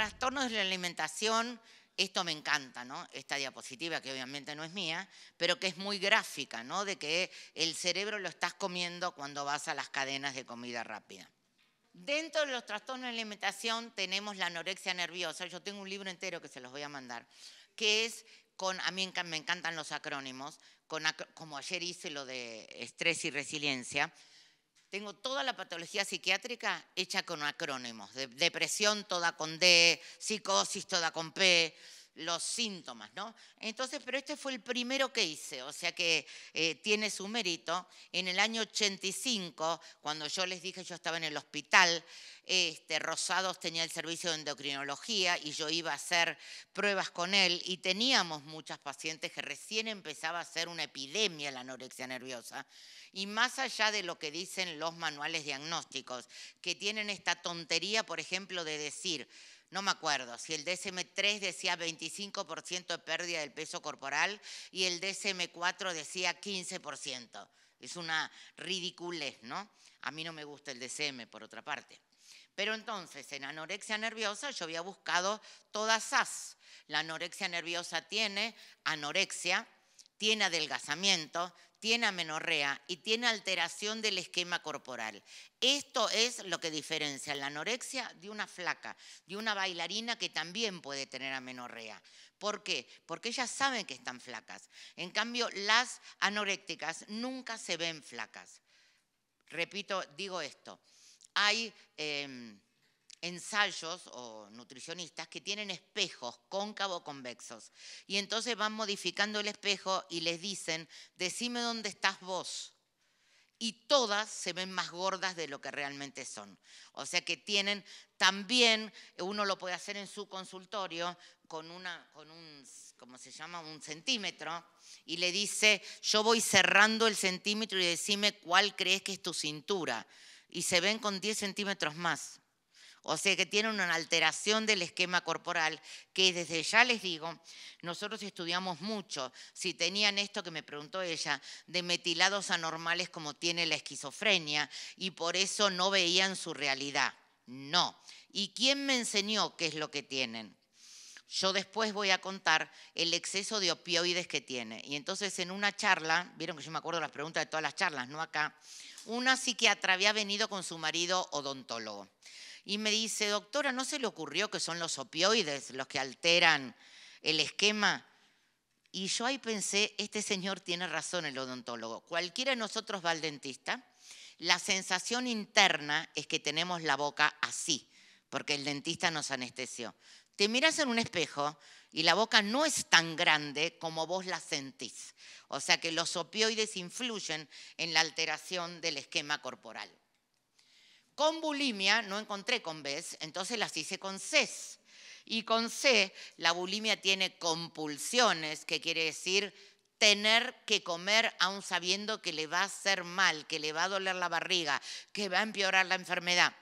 trastornos de la alimentación, esto me encanta, Esta diapositiva que obviamente no es mía, pero que es muy gráfica, ¿no? De que el cerebro lo estás comiendo cuando vas a las cadenas de comida rápida. Dentro de los trastornos de alimentación tenemos la anorexia nerviosa. Yo tengo un libro entero que se los voy a mandar, que es con, a mí me encantan los acrónimos, como ayer hice lo de estrés y resiliencia, tengo toda la patología psiquiátrica hecha con acrónimos, de, depresión toda con D, psicosis toda con P, los síntomas, ¿no? Entonces, pero este fue el primero que hice, o sea que eh, tiene su mérito. En el año 85, cuando yo les dije, yo estaba en el hospital, este, Rosados tenía el servicio de endocrinología y yo iba a hacer pruebas con él y teníamos muchas pacientes que recién empezaba a ser una epidemia la anorexia nerviosa. Y más allá de lo que dicen los manuales diagnósticos, que tienen esta tontería, por ejemplo, de decir, no me acuerdo, si el DSM3 decía 25% de pérdida del peso corporal y el DSM4 decía 15%. Es una ridiculez, ¿no? A mí no me gusta el DSM, por otra parte. Pero entonces, en anorexia nerviosa yo había buscado todas SAS. La anorexia nerviosa tiene anorexia, tiene adelgazamiento, tiene amenorrea y tiene alteración del esquema corporal. Esto es lo que diferencia la anorexia de una flaca, de una bailarina que también puede tener amenorrea. ¿Por qué? Porque ellas saben que están flacas. En cambio, las anorécticas nunca se ven flacas. Repito, digo esto. Hay em, ensayos o nutricionistas que tienen espejos cóncavo convexos y entonces van modificando el espejo y les dicen, decime dónde estás vos. Y todas se ven más gordas de lo que realmente son. O sea que tienen también, uno lo puede hacer en su consultorio con, una, con un, se llama? Un centímetro y le dice, yo voy cerrando el centímetro y decime cuál crees que es tu cintura. Y se ven con 10 centímetros más. O sea que tienen una alteración del esquema corporal que desde ya les digo, nosotros estudiamos mucho si tenían esto que me preguntó ella, de metilados anormales como tiene la esquizofrenia y por eso no veían su realidad. No. ¿Y quién me enseñó qué es lo que tienen? Yo después voy a contar el exceso de opioides que tiene. Y entonces en una charla, vieron que yo me acuerdo las preguntas de todas las charlas, no acá, una psiquiatra había venido con su marido odontólogo y me dice, doctora, ¿no se le ocurrió que son los opioides los que alteran el esquema? Y yo ahí pensé, este señor tiene razón el odontólogo. Cualquiera de nosotros va al dentista, la sensación interna es que tenemos la boca así, porque el dentista nos anestesió. Te miras en un espejo y la boca no es tan grande como vos la sentís. O sea que los opioides influyen en la alteración del esquema corporal. Con bulimia no encontré con Bs, entonces las hice con C. Y con C, la bulimia tiene compulsiones, que quiere decir tener que comer aún sabiendo que le va a hacer mal, que le va a doler la barriga, que va a empeorar la enfermedad.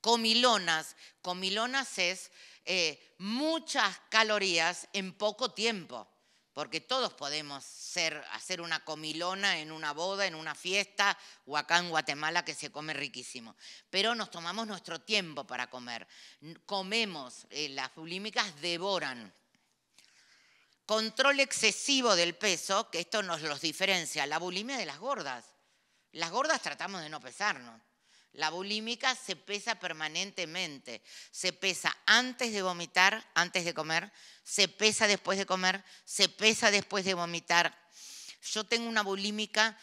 Comilonas, comilonas es eh, muchas calorías en poco tiempo porque todos podemos hacer una comilona en una boda, en una fiesta, o acá en Guatemala que se come riquísimo. Pero nos tomamos nuestro tiempo para comer. Comemos, eh, las bulímicas devoran. Control excesivo del peso, que esto nos los diferencia, la bulimia de las gordas. Las gordas tratamos de no pesarnos. La bulímica se pesa permanentemente. Se pesa antes de vomitar, antes de comer, se pesa después de comer, se pesa después de vomitar. Yo tengo una bulímica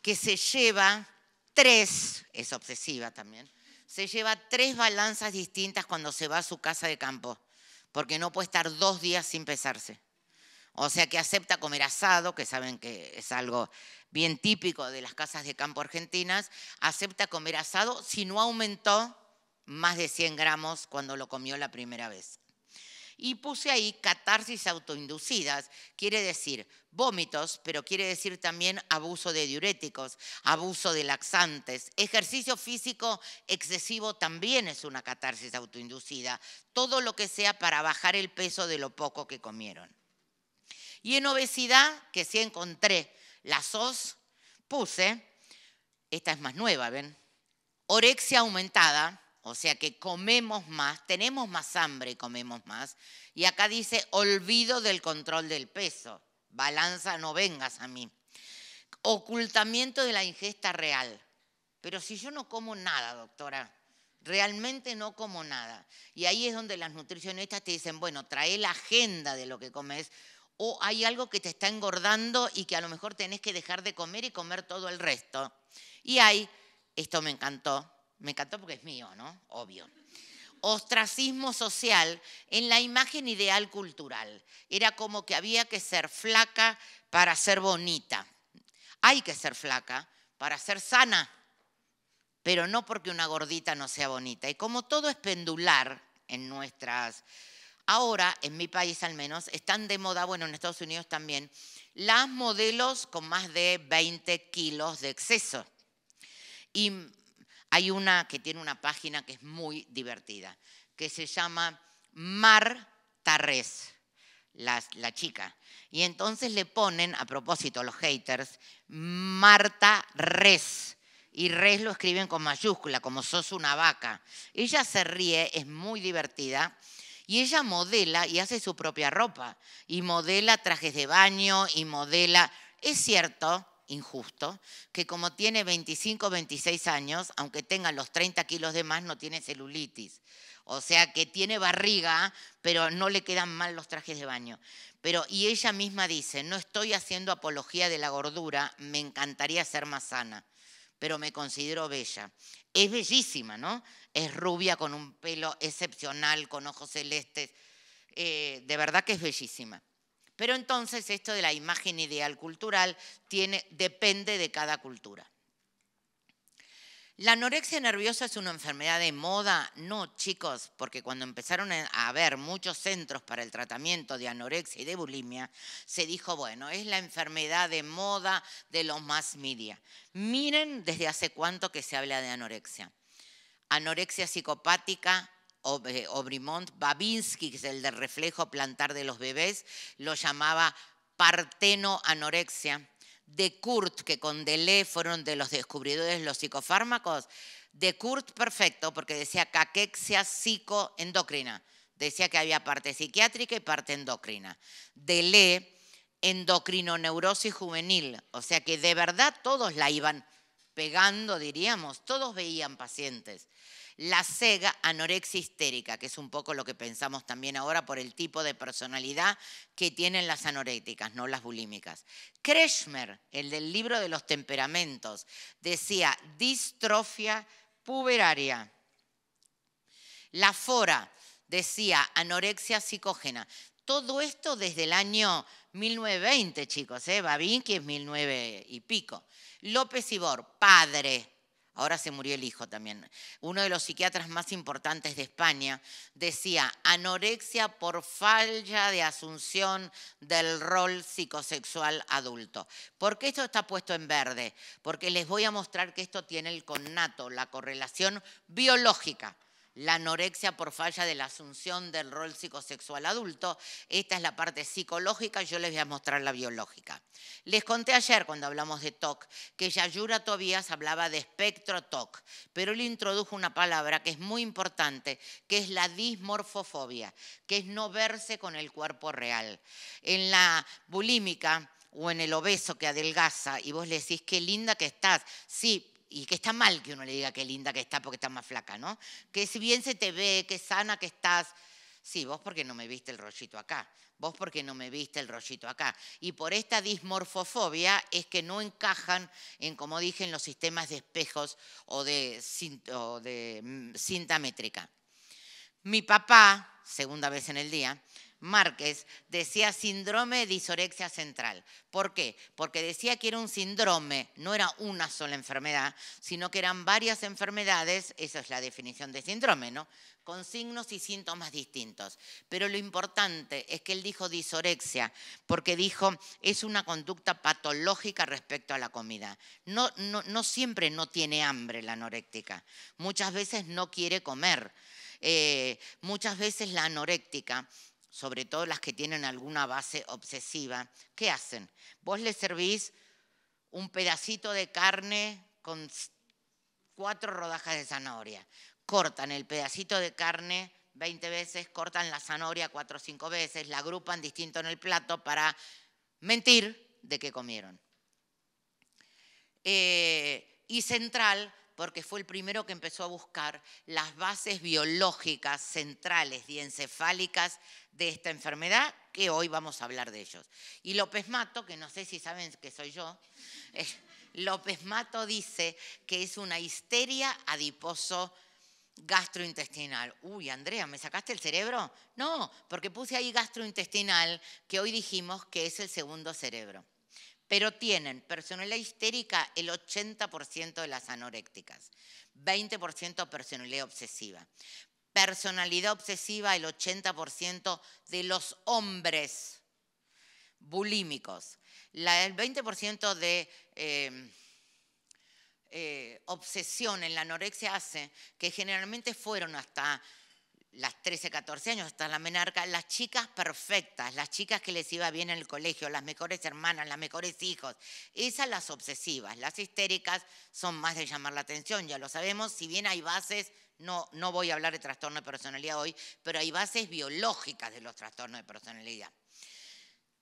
que se lleva tres, es obsesiva también, se lleva tres balanzas distintas cuando se va a su casa de campo, porque no puede estar dos días sin pesarse. O sea que acepta comer asado, que saben que es algo bien típico de las casas de campo argentinas, acepta comer asado si no aumentó más de 100 gramos cuando lo comió la primera vez. Y puse ahí catarsis autoinducidas, quiere decir vómitos, pero quiere decir también abuso de diuréticos, abuso de laxantes. Ejercicio físico excesivo también es una catarsis autoinducida, todo lo que sea para bajar el peso de lo poco que comieron. Y en obesidad, que sí encontré, la SOS, puse, esta es más nueva, ¿ven? Orexia aumentada, o sea que comemos más, tenemos más hambre y comemos más. Y acá dice olvido del control del peso, balanza no vengas a mí. Ocultamiento de la ingesta real. Pero si yo no como nada, doctora, realmente no como nada. Y ahí es donde las nutricionistas te dicen, bueno, trae la agenda de lo que comes o hay algo que te está engordando y que a lo mejor tenés que dejar de comer y comer todo el resto. Y hay, esto me encantó, me encantó porque es mío, ¿no? Obvio. Ostracismo social en la imagen ideal cultural. Era como que había que ser flaca para ser bonita. Hay que ser flaca para ser sana, pero no porque una gordita no sea bonita. Y como todo es pendular en nuestras Ahora, en mi país al menos, están de moda, bueno, en Estados Unidos también, las modelos con más de 20 kilos de exceso. Y hay una que tiene una página que es muy divertida, que se llama Marta Res la, la chica. Y entonces le ponen, a propósito, los haters, Marta Res y res lo escriben con mayúscula, como sos una vaca. Ella se ríe, es muy divertida y ella modela y hace su propia ropa. Y modela trajes de baño y modela... Es cierto, injusto, que como tiene 25, o 26 años, aunque tenga los 30 kilos de más, no tiene celulitis. O sea que tiene barriga, pero no le quedan mal los trajes de baño. Pero, y ella misma dice, no estoy haciendo apología de la gordura, me encantaría ser más sana pero me considero bella. Es bellísima, ¿no? Es rubia, con un pelo excepcional, con ojos celestes. Eh, de verdad que es bellísima. Pero entonces esto de la imagen ideal cultural depende de cada cultura. La anorexia nerviosa es una enfermedad de moda. No, chicos, porque cuando empezaron a haber muchos centros para el tratamiento de anorexia y de bulimia, se dijo, bueno, es la enfermedad de moda de los más media. Miren desde hace cuánto que se habla de anorexia. Anorexia psicopática, eh, Obrimont, Babinski, que es el del reflejo plantar de los bebés, lo llamaba partenoanorexia de Kurt, que con Dele fueron de los descubridores los psicofármacos, de Kurt perfecto, porque decía caquexia psicoendocrina. Decía que había parte psiquiátrica y parte endocrina. Dele, endocrinoneurosis juvenil. O sea que de verdad todos la iban pegando, diríamos, todos veían pacientes la SEGA anorexia histérica, que es un poco lo que pensamos también ahora por el tipo de personalidad que tienen las anoréticas, no las bulímicas. Kreshmer, el del libro de los temperamentos, decía distrofia puberaria. La Fora decía anorexia psicógena. Todo esto desde el año 1920, chicos, ¿eh? que es 19 y pico. López Ibor, padre Ahora se murió el hijo también. Uno de los psiquiatras más importantes de España decía, anorexia por falla de asunción del rol psicosexual adulto. ¿Por qué esto está puesto en verde? Porque les voy a mostrar que esto tiene el connato, la correlación biológica la anorexia por falla de la asunción del rol psicosexual adulto. Esta es la parte psicológica, yo les voy a mostrar la biológica. Les conté ayer cuando hablamos de TOC que Yayura Tobías hablaba de espectro TOC, pero él introdujo una palabra que es muy importante, que es la dismorfofobia, que es no verse con el cuerpo real. En la bulímica o en el obeso que adelgaza y vos le decís qué linda que estás, sí, y que está mal que uno le diga qué linda que está porque está más flaca, ¿no? Que si bien se te ve, qué sana que estás. Sí, vos porque no me viste el rollito acá, vos porque no me viste el rollito acá. Y por esta dismorfofobia es que no encajan en, como dije, en los sistemas de espejos o de mm, cinta métrica. Mi papá, segunda vez en el día, Márquez decía síndrome de disorexia central. ¿Por qué? Porque decía que era un síndrome, no era una sola enfermedad, sino que eran varias enfermedades, esa es la definición de síndrome, ¿no? Con signos y síntomas distintos. Pero lo importante es que él dijo disorexia, porque dijo es una conducta patológica respecto a la comida. No, siempre no tiene hambre la anoréctica, muchas veces no quiere comer. Eh, muchas veces la anoréctica sobre todo las que tienen alguna base obsesiva, ¿qué hacen? Vos les servís un pedacito de carne con cuatro rodajas de zanahoria. Cortan el pedacito de carne 20 veces, cortan la zanahoria cuatro o cinco veces, la agrupan distinto en el plato para mentir de que comieron. Eh, y central, porque fue el primero que empezó a buscar las bases biológicas centrales diencefálicas de esta enfermedad, que hoy vamos a hablar de ellos. Y López Mato, que no sé si saben que soy yo, eh, López Mato dice que es una histeria adiposo gastrointestinal. Uy, Andrea, ¿me sacaste el cerebro? No, porque puse ahí gastrointestinal, que hoy dijimos que es el segundo cerebro pero tienen personalidad histérica el 80% de las anorécticas, 20% personalidad obsesiva. Personalidad obsesiva el 80% de los hombres bulímicos. el 20% de... Em, eh, obsesión en la anorexia hace que generalmente fueron hasta las 13, 14 años, hasta la menarca, las chicas perfectas, las chicas que les iba bien en el colegio, las mejores hermanas, las mejores hijos, esas las obsesivas, las histéricas son más de llamar la atención, ya lo sabemos, si bien hay bases, no, no voy a hablar de trastorno de personalidad hoy, pero hay bases biológicas de los trastornos de personalidad.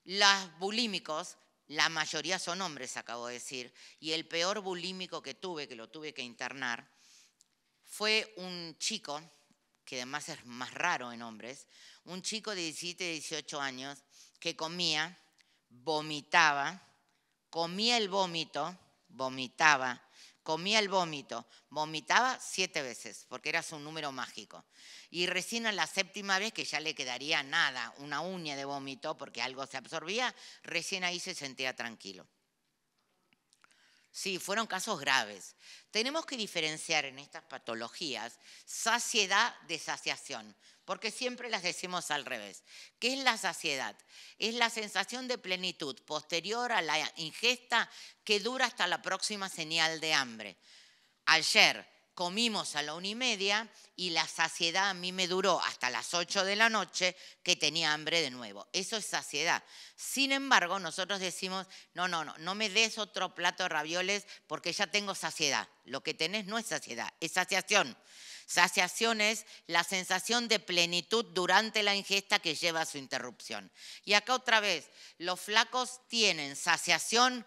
Las bulímicos, la mayoría son hombres, acabo de decir, y el peor bulímico que tuve, que lo tuve que internar, fue un chico, que además es más raro en hombres, un chico de 17, 18 años que comía, vomitaba, comía el vómito, vomitaba, comía el vómito, vomitaba siete veces, porque era su número mágico. Y recién a la séptima vez, que ya le quedaría nada, una uña de vómito, porque algo se absorbía, recién ahí se sentía tranquilo. Sí, fueron casos graves. Tenemos que diferenciar en estas patologías saciedad de saciación, porque siempre las decimos al revés. ¿Qué es la saciedad? Es la sensación de plenitud posterior a la ingesta que dura hasta la próxima señal de hambre. Ayer comimos a la una y media y la saciedad a mí me duró hasta las ocho de la noche que tenía hambre de nuevo. Eso es saciedad. Sin embargo, nosotros decimos, no, no, no, no me des otro plato de ravioles porque ya tengo saciedad. Lo que tenés no es saciedad, es saciación. Saciación es la sensación de plenitud durante la ingesta que lleva a su interrupción. Y acá otra vez, los flacos tienen saciación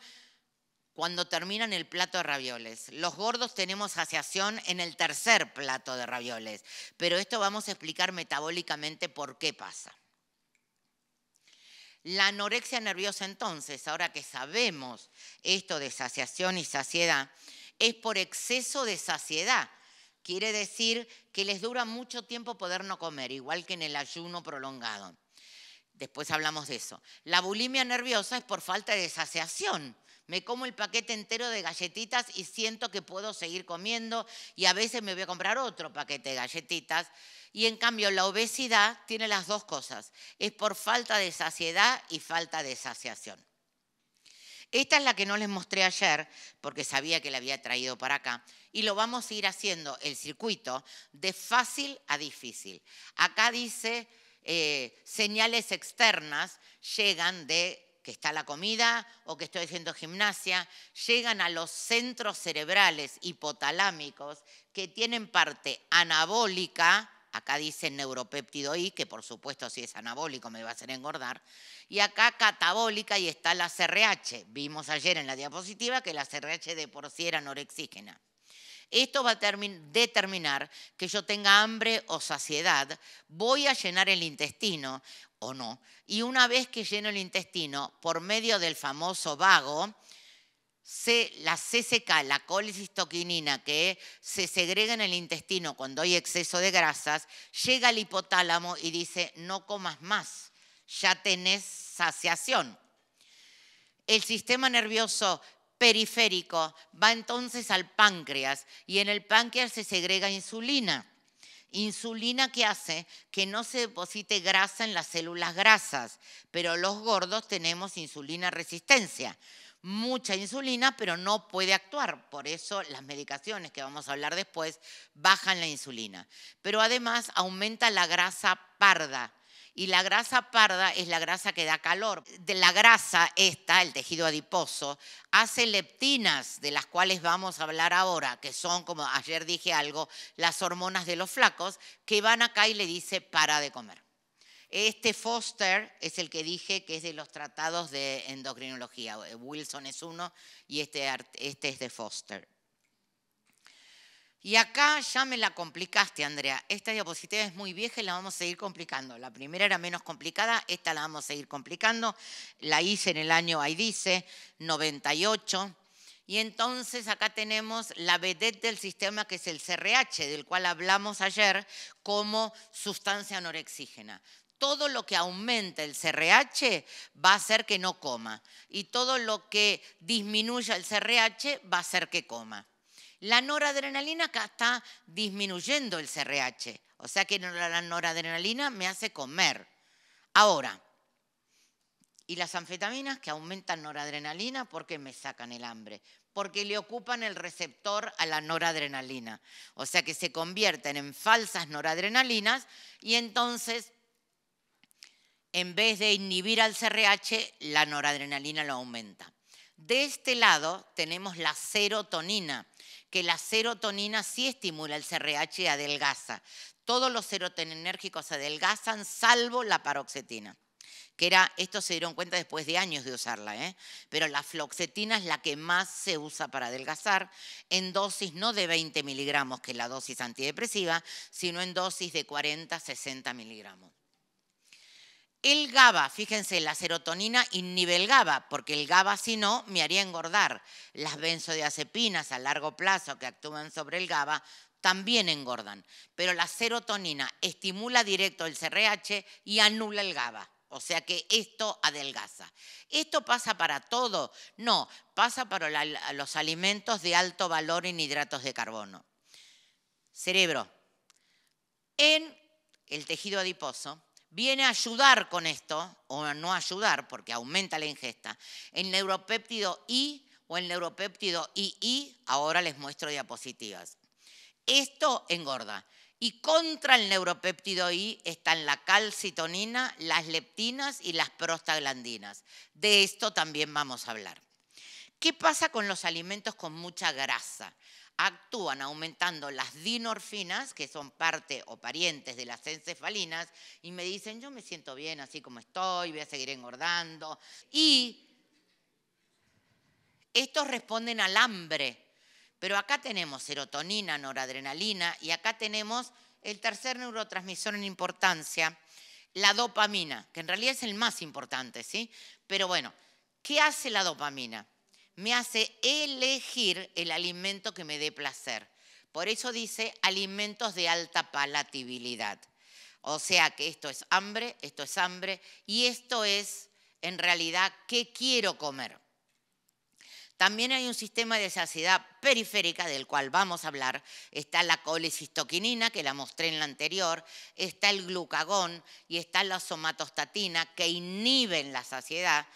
cuando terminan el plato de ravioles. Los gordos tenemos saciación en el tercer plato de ravioles, pero esto vamos a explicar metabólicamente por qué pasa. La anorexia nerviosa entonces, ahora que sabemos esto de saciación y saciedad, es por exceso de saciedad. Quiere decir que les dura mucho tiempo poder no comer, igual que en el ayuno prolongado. Después hablamos de eso. La bulimia nerviosa es por falta de saciación me como el paquete entero de galletitas y siento que puedo seguir comiendo y a veces me voy a comprar otro paquete de galletitas. Y en cambio la obesidad tiene las dos cosas. Es por falta de saciedad y falta de saciación. Esta es la que no les mostré ayer porque sabía que la había traído para acá y lo vamos a ir haciendo el circuito de fácil a difícil. Acá dice eh, señales externas llegan de que está la comida o que estoy haciendo gimnasia, llegan a los centros cerebrales hipotalámicos que tienen parte anabólica, acá dice neuropéptido I, que por supuesto si es anabólico me va a hacer engordar, y acá catabólica y está la CRH. Vimos ayer en la diapositiva que la CRH de por sí era anorexígena. Esto va a determinar que yo tenga hambre o saciedad, voy a llenar el intestino. Y una vez que lleno el intestino, por medio del famoso vago, la CCK, la colecistoquinina, que se segrega en el intestino cuando hay exceso de grasas, llega al hipotálamo y dice, no comas más, ya tenés saciación. El sistema nervioso periférico va entonces al páncreas y en el páncreas se segrega insulina. Insulina que hace que no se deposite grasa en las células grasas, pero los gordos tenemos insulina resistencia. Mucha insulina, pero no puede actuar. Por eso las medicaciones que vamos a hablar después bajan la insulina. Pero además aumenta la grasa parda y la grasa parda es la grasa que da calor. De la grasa esta, el tejido adiposo, hace leptinas, de las cuales vamos a hablar ahora, que son, como ayer dije algo, las hormonas de los flacos, que van acá y le dice para de comer. Este Foster es el que dije que es de los tratados de endocrinología. Wilson es uno y este, este es de Foster. Y acá ya me la complicaste, Andrea. Esta diapositiva es muy vieja y la vamos a seguir complicando. La primera era menos complicada, esta la vamos a seguir complicando. La hice en el año, ahí dice, 98. Y entonces acá tenemos la vedette del sistema, que es el CRH, del cual hablamos ayer, como sustancia anorexígena todo lo que aumenta el CRH va a hacer que no coma y todo lo que disminuya el CRH va a hacer que coma. La noradrenalina acá está disminuyendo el CRH, o sea que la noradrenalina me hace comer. Ahora, ¿y las anfetaminas que aumentan noradrenalina? ¿Por qué me sacan el hambre? Porque le ocupan el receptor a la noradrenalina, o sea que se convierten en falsas noradrenalinas y entonces en vez de inhibir al CRH, la noradrenalina lo aumenta. De este lado tenemos la serotonina, que la serotonina sí estimula el CRH y adelgaza. Todos los serotoninérgicos adelgazan salvo la paroxetina que era, esto se dieron cuenta después de años de usarla, ¿eh? pero la floxetina es la que más se usa para adelgazar, en dosis no de 20 miligramos, que es la dosis antidepresiva, sino en dosis de 40, 60 miligramos. El GABA, fíjense, la serotonina inhibe el GABA, porque el GABA si no me haría engordar. Las benzodiazepinas a largo plazo que actúan sobre el GABA también engordan, pero la serotonina estimula directo el CRH y anula el GABA. O sea que esto adelgaza. ¿Esto pasa para todo? No, pasa para los alimentos de alto valor en hidratos de carbono. Cerebro. En el tejido adiposo, viene a ayudar con esto, o no ayudar porque aumenta la ingesta, el neuropéptido I o el neuropéptido II, ahora les muestro diapositivas. Esto engorda. Y contra el neuropéptido I están la calcitonina, las leptinas y las prostaglandinas. De esto también vamos a hablar. ¿Qué pasa con los alimentos con mucha grasa? actúan aumentando las dinorfinas, que son parte o parientes de las encefalinas, y me dicen, yo me siento bien así como estoy, voy a seguir engordando. Y estos responden al hambre, pero acá tenemos serotonina, noradrenalina, y acá tenemos el tercer neurotransmisor en importancia, la dopamina, que en realidad es el más importante, ¿sí? Pero bueno, ¿qué hace la dopamina? me hace elegir el alimento que me dé placer. Por eso dice alimentos de alta palatibilidad. O sea que esto es hambre, esto es hambre y esto es en realidad qué quiero comer. También hay un sistema de saciedad periférica del cual vamos a hablar. Está la colecistoquinina, que la mostré en la anterior, está el glucagón y está la somatostatina, que inhiben la saciedad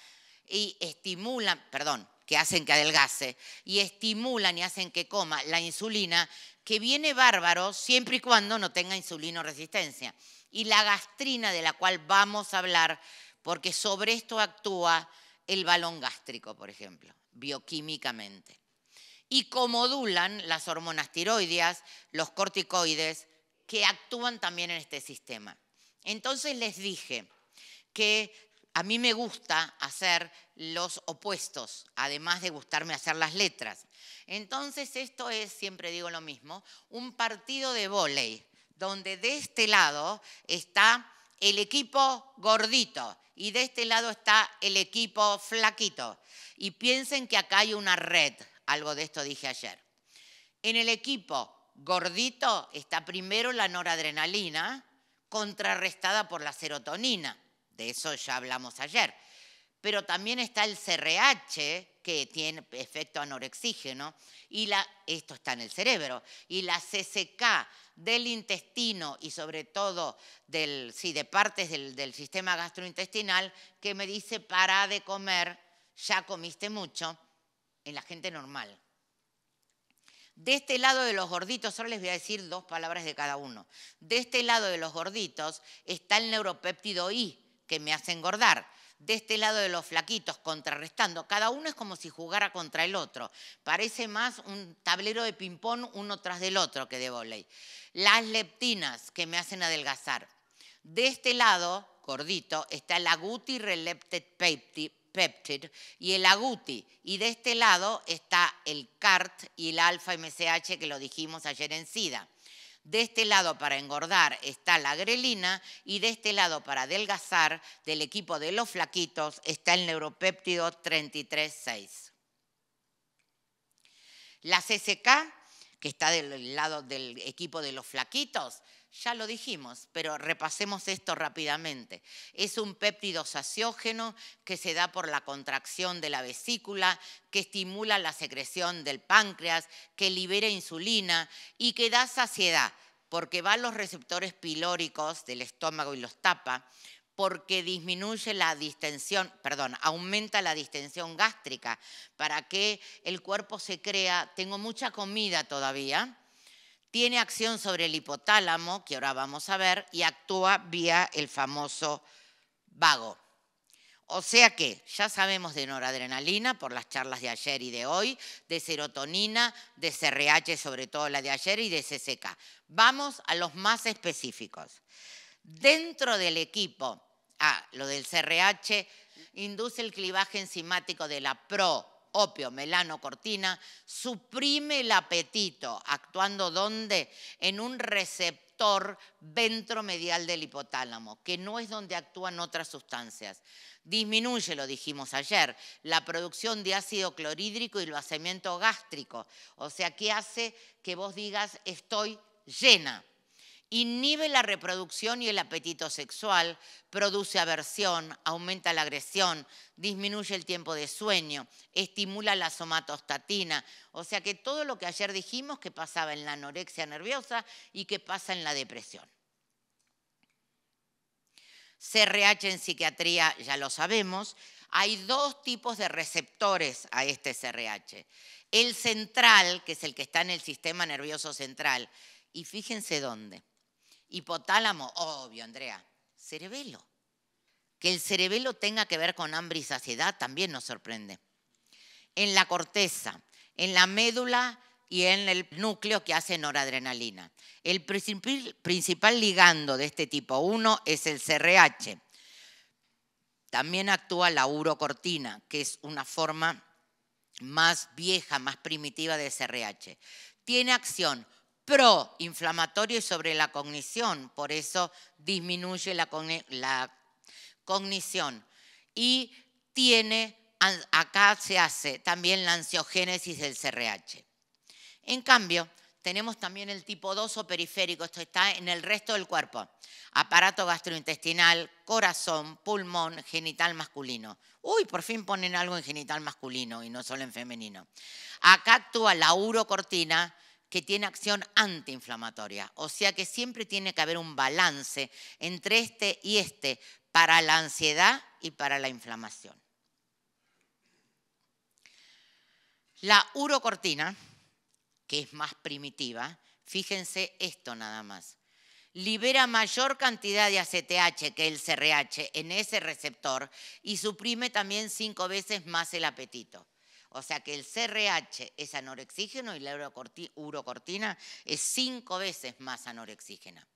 y estimulan, perdón, que hacen que adelgace y estimulan y hacen que coma la insulina, que viene bárbaro siempre y cuando no tenga resistencia. Y la gastrina, de la cual vamos a hablar, porque sobre esto actúa el balón gástrico, por ejemplo, bioquímicamente. Y comodulan las hormonas tiroideas, los corticoides, que actúan también en este sistema. Entonces les dije que a mí me gusta hacer los opuestos, además de gustarme hacer las letras. Entonces esto es, siempre digo lo mismo, un partido de vóley, donde de este lado está el equipo gordito y de este lado está el equipo flaquito. Y piensen que acá hay una red, algo de esto dije ayer. En el equipo gordito está primero la noradrenalina, contrarrestada por la serotonina de eso ya hablamos ayer. Pero también está el CRH, que tiene efecto anorexígeno, y esto está en el cerebro, y la CCK del intestino y sobre todo del, de partes del, del sistema gastrointestinal que me dice para de comer, ya comiste mucho, en la gente normal. De este lado de los gorditos, ahora les voy a decir dos palabras de cada uno. De este lado de los gorditos está el neuropéptido I, que me hacen engordar. De este lado de los flaquitos, contrarrestando. Cada uno es como si jugara contra el otro. Parece más un tablero de ping-pong uno tras del otro que de volei. Las leptinas, que me hacen adelgazar. De este lado, gordito, está el aguti relepted peptid y el aguti. Y de este lado está el CART y el alfa mch que lo dijimos ayer en SIDA. De este lado para engordar está la grelina y de este lado para adelgazar del equipo de los flaquitos está el neuropéptido 336. La CCK, que está del lado del equipo de los flaquitos, ya lo dijimos, pero repasemos esto rápidamente. Es un péptido saciógeno que se da por la contracción de la vesícula, que estimula la secreción del páncreas, que libera insulina y que da saciedad, porque va a los receptores pilóricos del estómago y los tapa, porque disminuye la distensión, perdón, aumenta la distensión gástrica para que el cuerpo se crea, tengo mucha comida todavía tiene acción sobre el hipotálamo, que ahora vamos a ver, y actúa vía el famoso vago. O sea que ya sabemos de noradrenalina por las charlas de ayer y de hoy, de serotonina, de CRH, sobre todo la de ayer, y de CCK. Vamos a los más específicos. Dentro del equipo, ah, lo del CRH induce el clivaje enzimático de la pro opio, melano, cortina, suprime el apetito, actuando donde? En un receptor ventromedial del hipotálamo, que no es donde actúan otras sustancias. Disminuye, lo dijimos ayer, la producción de ácido clorhídrico y el vaciamiento gástrico. O sea, ¿qué hace que vos digas estoy llena? Inhibe la reproducción y el apetito sexual, produce aversión, aumenta la agresión, disminuye el tiempo de sueño, estimula la somatostatina. O sea que todo lo que ayer dijimos que pasaba en la anorexia nerviosa y que pasa en la depresión. CRH en psiquiatría ya lo sabemos. Hay dos tipos de receptores a este CRH. El central, que es el que está en el sistema nervioso central, y fíjense dónde. Hipotálamo, obvio, Andrea. Cerebelo. Que el cerebelo tenga que ver con hambre y saciedad también nos sorprende. En la corteza, en la médula y en el núcleo que hace noradrenalina. El principal ligando de este tipo 1 es el CRH. También actúa la urocortina, que es una forma más vieja, más primitiva de CRH. Tiene acción proinflamatorio y sobre la cognición, por eso disminuye la, la cognición. Y tiene, acá se hace también la ansiogénesis del CRH. En cambio, tenemos también el tipo 2 o periférico, esto está en el resto del cuerpo, aparato gastrointestinal, corazón, pulmón, genital masculino. Uy, por fin ponen algo en genital masculino y no solo en femenino. Acá actúa la urocortina, que tiene acción antiinflamatoria. O sea que siempre tiene que haber un balance entre este y este para la ansiedad y para la inflamación. La urocortina, que es más primitiva, fíjense esto nada más, libera mayor cantidad de ACTH que el CRH en ese receptor y suprime también cinco veces más el apetito. O sea que el CRH es anorexígeno y la urocortina es cinco veces más anorexígena.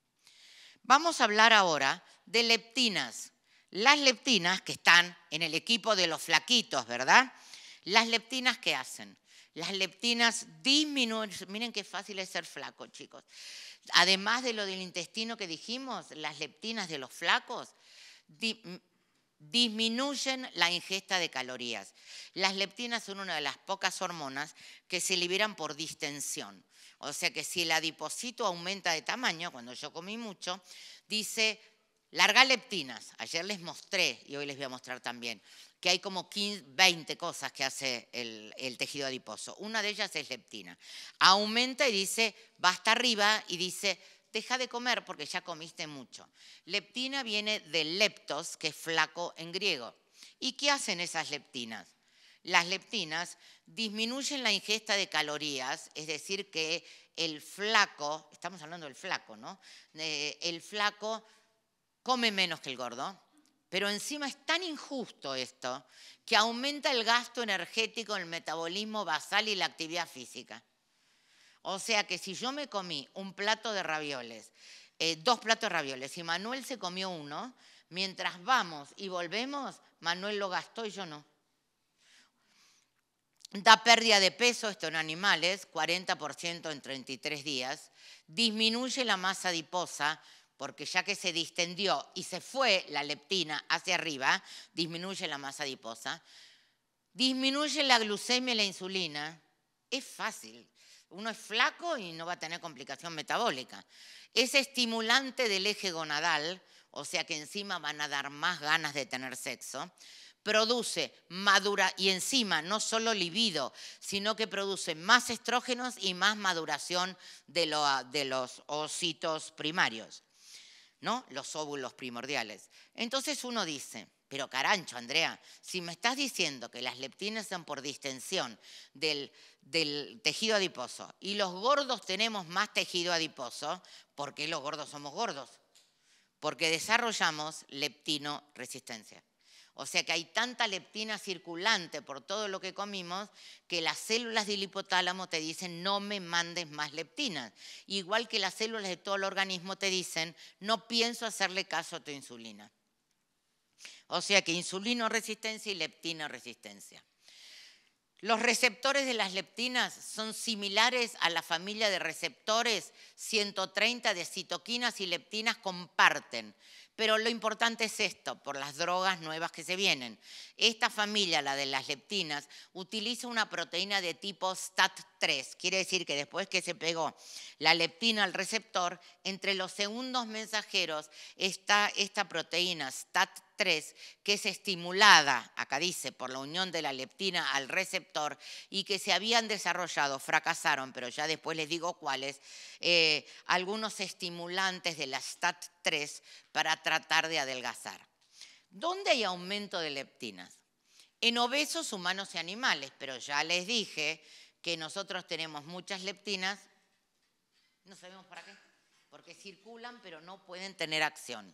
Vamos a hablar ahora de leptinas. Las leptinas que están en el equipo de los flaquitos, ¿verdad? Las leptinas ¿qué hacen. Las leptinas disminuyen, miren qué fácil es ser flaco, chicos. Además de lo del intestino que dijimos, las leptinas de los flacos disminuyen la ingesta de calorías. Las leptinas son una de las pocas hormonas que se liberan por distensión. O sea que si el adiposito aumenta de tamaño, cuando yo comí mucho, dice, larga leptinas. Ayer les mostré, y hoy les voy a mostrar también, que hay como 20 cosas que hace el, el, tejido adiposo. Una de ellas es leptina. Aumenta y dice, va hasta arriba y dice, deja de comer porque ya comiste mucho. Leptina viene de leptos, que es flaco en griego. ¿Y qué hacen esas leptinas? Las leptinas disminuyen la ingesta de calorías, es decir, que el flaco, estamos hablando del flaco, ¿no? Eh, el flaco come menos que el gordo, pero encima es tan injusto esto que aumenta el gasto energético, el metabolismo basal y la actividad física. O sea que si yo me comí un plato de ravioles, eh, dos platos de ravioles, y Manuel se comió uno, mientras vamos y volvemos, Manuel lo gastó y yo no. Da pérdida de peso, esto en animales, 40% en 33 días. Disminuye la masa adiposa, porque ya que se distendió y se fue la leptina hacia arriba, disminuye la masa adiposa. Disminuye la glucemia y la insulina. Es fácil. Uno es flaco y no va a tener complicación metabólica. Es estimulante del eje gonadal, o sea que encima van a dar más ganas de tener sexo. Produce madura y encima no solo libido, sino que produce más estrógenos y más maduración de, de los ocitos primarios, ¿no? Los óvulos primordiales. Entonces uno dice, pero carancho, Andrea, si me estás diciendo que las leptinas son por distensión del, tejido adiposo y los gordos tenemos más tejido adiposo, ¿por qué los gordos somos gordos? Porque desarrollamos leptinoresistencia. O sea que hay tanta leptina circulante por todo lo que comimos que las células del hipotálamo te dicen no me mandes más leptinas. Igual que las células de todo el organismo te dicen no pienso hacerle caso a tu insulina. O sea que insulino resistencia y leptina resistencia. Los receptores de las leptinas son similares a la familia de receptores 130 de citoquinas y leptinas comparten. Pero lo importante es esto, por las drogas nuevas que se vienen. Esta familia, la de las leptinas, utiliza una proteína de tipo STAT3. Quiere decir que después que se pegó la leptina al receptor, entre los segundos mensajeros está esta proteína STAT3 que es estimulada, acá dice, por la unión de la leptina al receptor y que se habían desarrollado, fracasaron, pero ya después les digo cuáles, eh, algunos estimulantes de la STAT3 para tratar de adelgazar. ¿Dónde hay aumento de leptinas? En obesos humanos y animales, pero ya les dije que nosotros tenemos muchas leptinas, no sabemos para qué, porque circulan pero no pueden tener acción.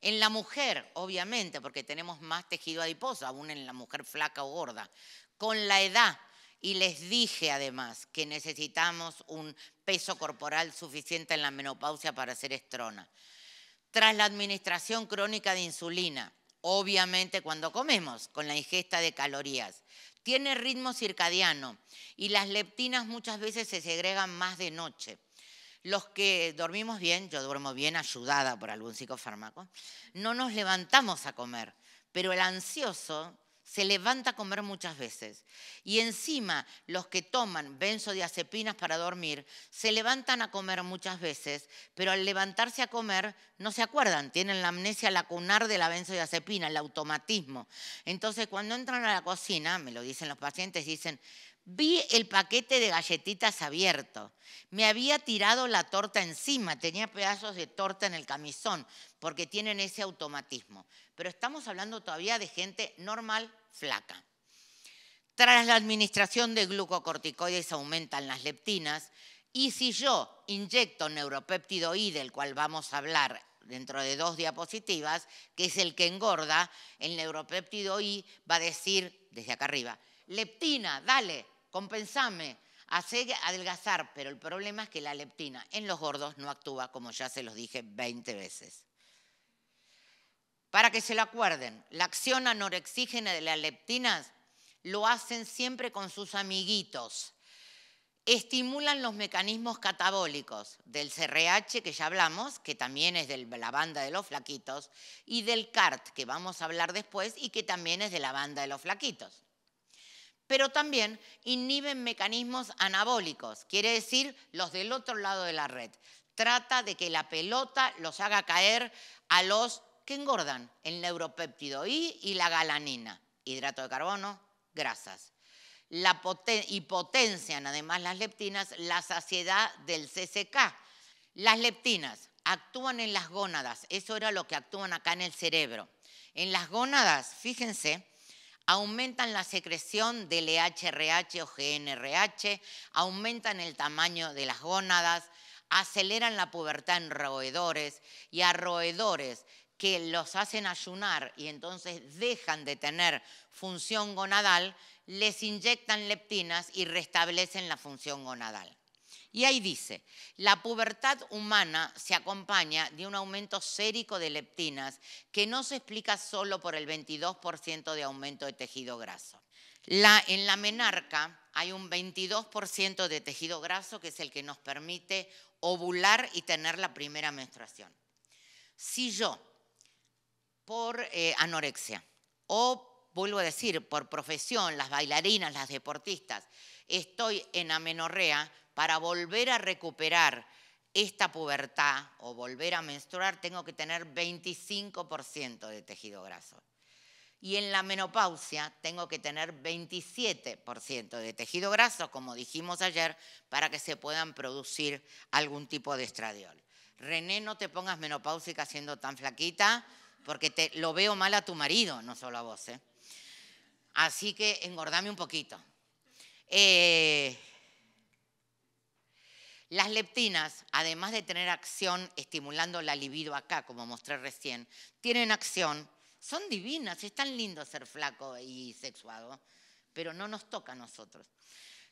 En la mujer, obviamente, porque tenemos más tejido adiposo, aún en la mujer flaca o gorda, con la edad. Y les dije además que necesitamos un peso corporal suficiente en la menopausia para ser estrona. Tras la administración crónica de insulina, obviamente cuando comemos, con la ingesta de calorías, tiene ritmo circadiano y las leptinas muchas veces se segregan más de noche los que dormimos bien, yo duermo bien ayudada por algún psicofármaco, no nos levantamos a comer, pero el ansioso se levanta a comer muchas veces. Y encima, los que toman benzodiazepinas para dormir, se levantan a comer muchas veces, pero al levantarse a comer no se acuerdan, tienen la amnesia lacunar de la benzodiazepina, el automatismo. Entonces, cuando entran a la cocina, me lo dicen los pacientes, dicen, Vi el paquete de galletitas abierto. Me había tirado la torta encima, tenía pedazos de torta en el camisón, porque tienen ese automatismo. Pero estamos hablando todavía de gente normal, flaca. Tras la administración de glucocorticoides aumentan las leptinas y si yo inyecto I, del cual vamos a hablar dentro de dos diapositivas, que es el que engorda, el neuropéptido I va a decir desde acá arriba, leptina, dale, compensame, hace adelgazar, pero el problema es que la leptina en los gordos no actúa, como ya se los dije 20 veces. Para que se lo acuerden, la acción anorexígena de las leptinas lo hacen siempre con sus amiguitos. Estimulan los mecanismos catabólicos del CRH, que ya hablamos, que también es de la banda de los flaquitos, y del CART, que vamos a hablar después y que también es de la banda de los flaquitos pero también inhiben mecanismos anabólicos, quiere decir los del otro lado de la red. Trata de que la pelota los haga caer a los que engordan, el neuropéptido I y la galanina, hidrato de carbono, grasas. y potencian además las leptinas la saciedad del CCK. Las leptinas actúan en las gónadas, eso era lo que actúan acá en el cerebro. En las gónadas, fíjense, aumentan la secreción del EHRH o GNRH, aumentan el tamaño de las gónadas, aceleran la pubertad en roedores y a roedores que los hacen ayunar y entonces dejan de tener función gonadal, les inyectan leptinas y restablecen la función gonadal. Y ahí dice, la pubertad humana se acompaña de un aumento sérico de leptinas que no se explica solo por el 22% de aumento de tejido graso. en la menarca hay un 22% de tejido graso que es el que nos permite ovular y tener la primera menstruación. Si yo, por eh, anorexia o, vuelvo a decir, por profesión, las bailarinas, las deportistas, estoy en amenorrea, para volver a recuperar esta pubertad o volver a menstruar, tengo que tener 25% de tejido graso. Y en la menopausia tengo que tener 27% de tejido graso, como dijimos ayer, para que se puedan producir algún tipo de estradiol. René, no te pongas menopáusica siendo tan flaquita, porque te, lo veo mal a tu marido, no solo a vos. ¿eh? Así que engordame un poquito. Eh, las leptinas, además de tener acción estimulando la libido acá, como mostré recién, tienen acción, son divinas, es tan lindo ser flaco y sexuado, pero no nos toca a nosotros.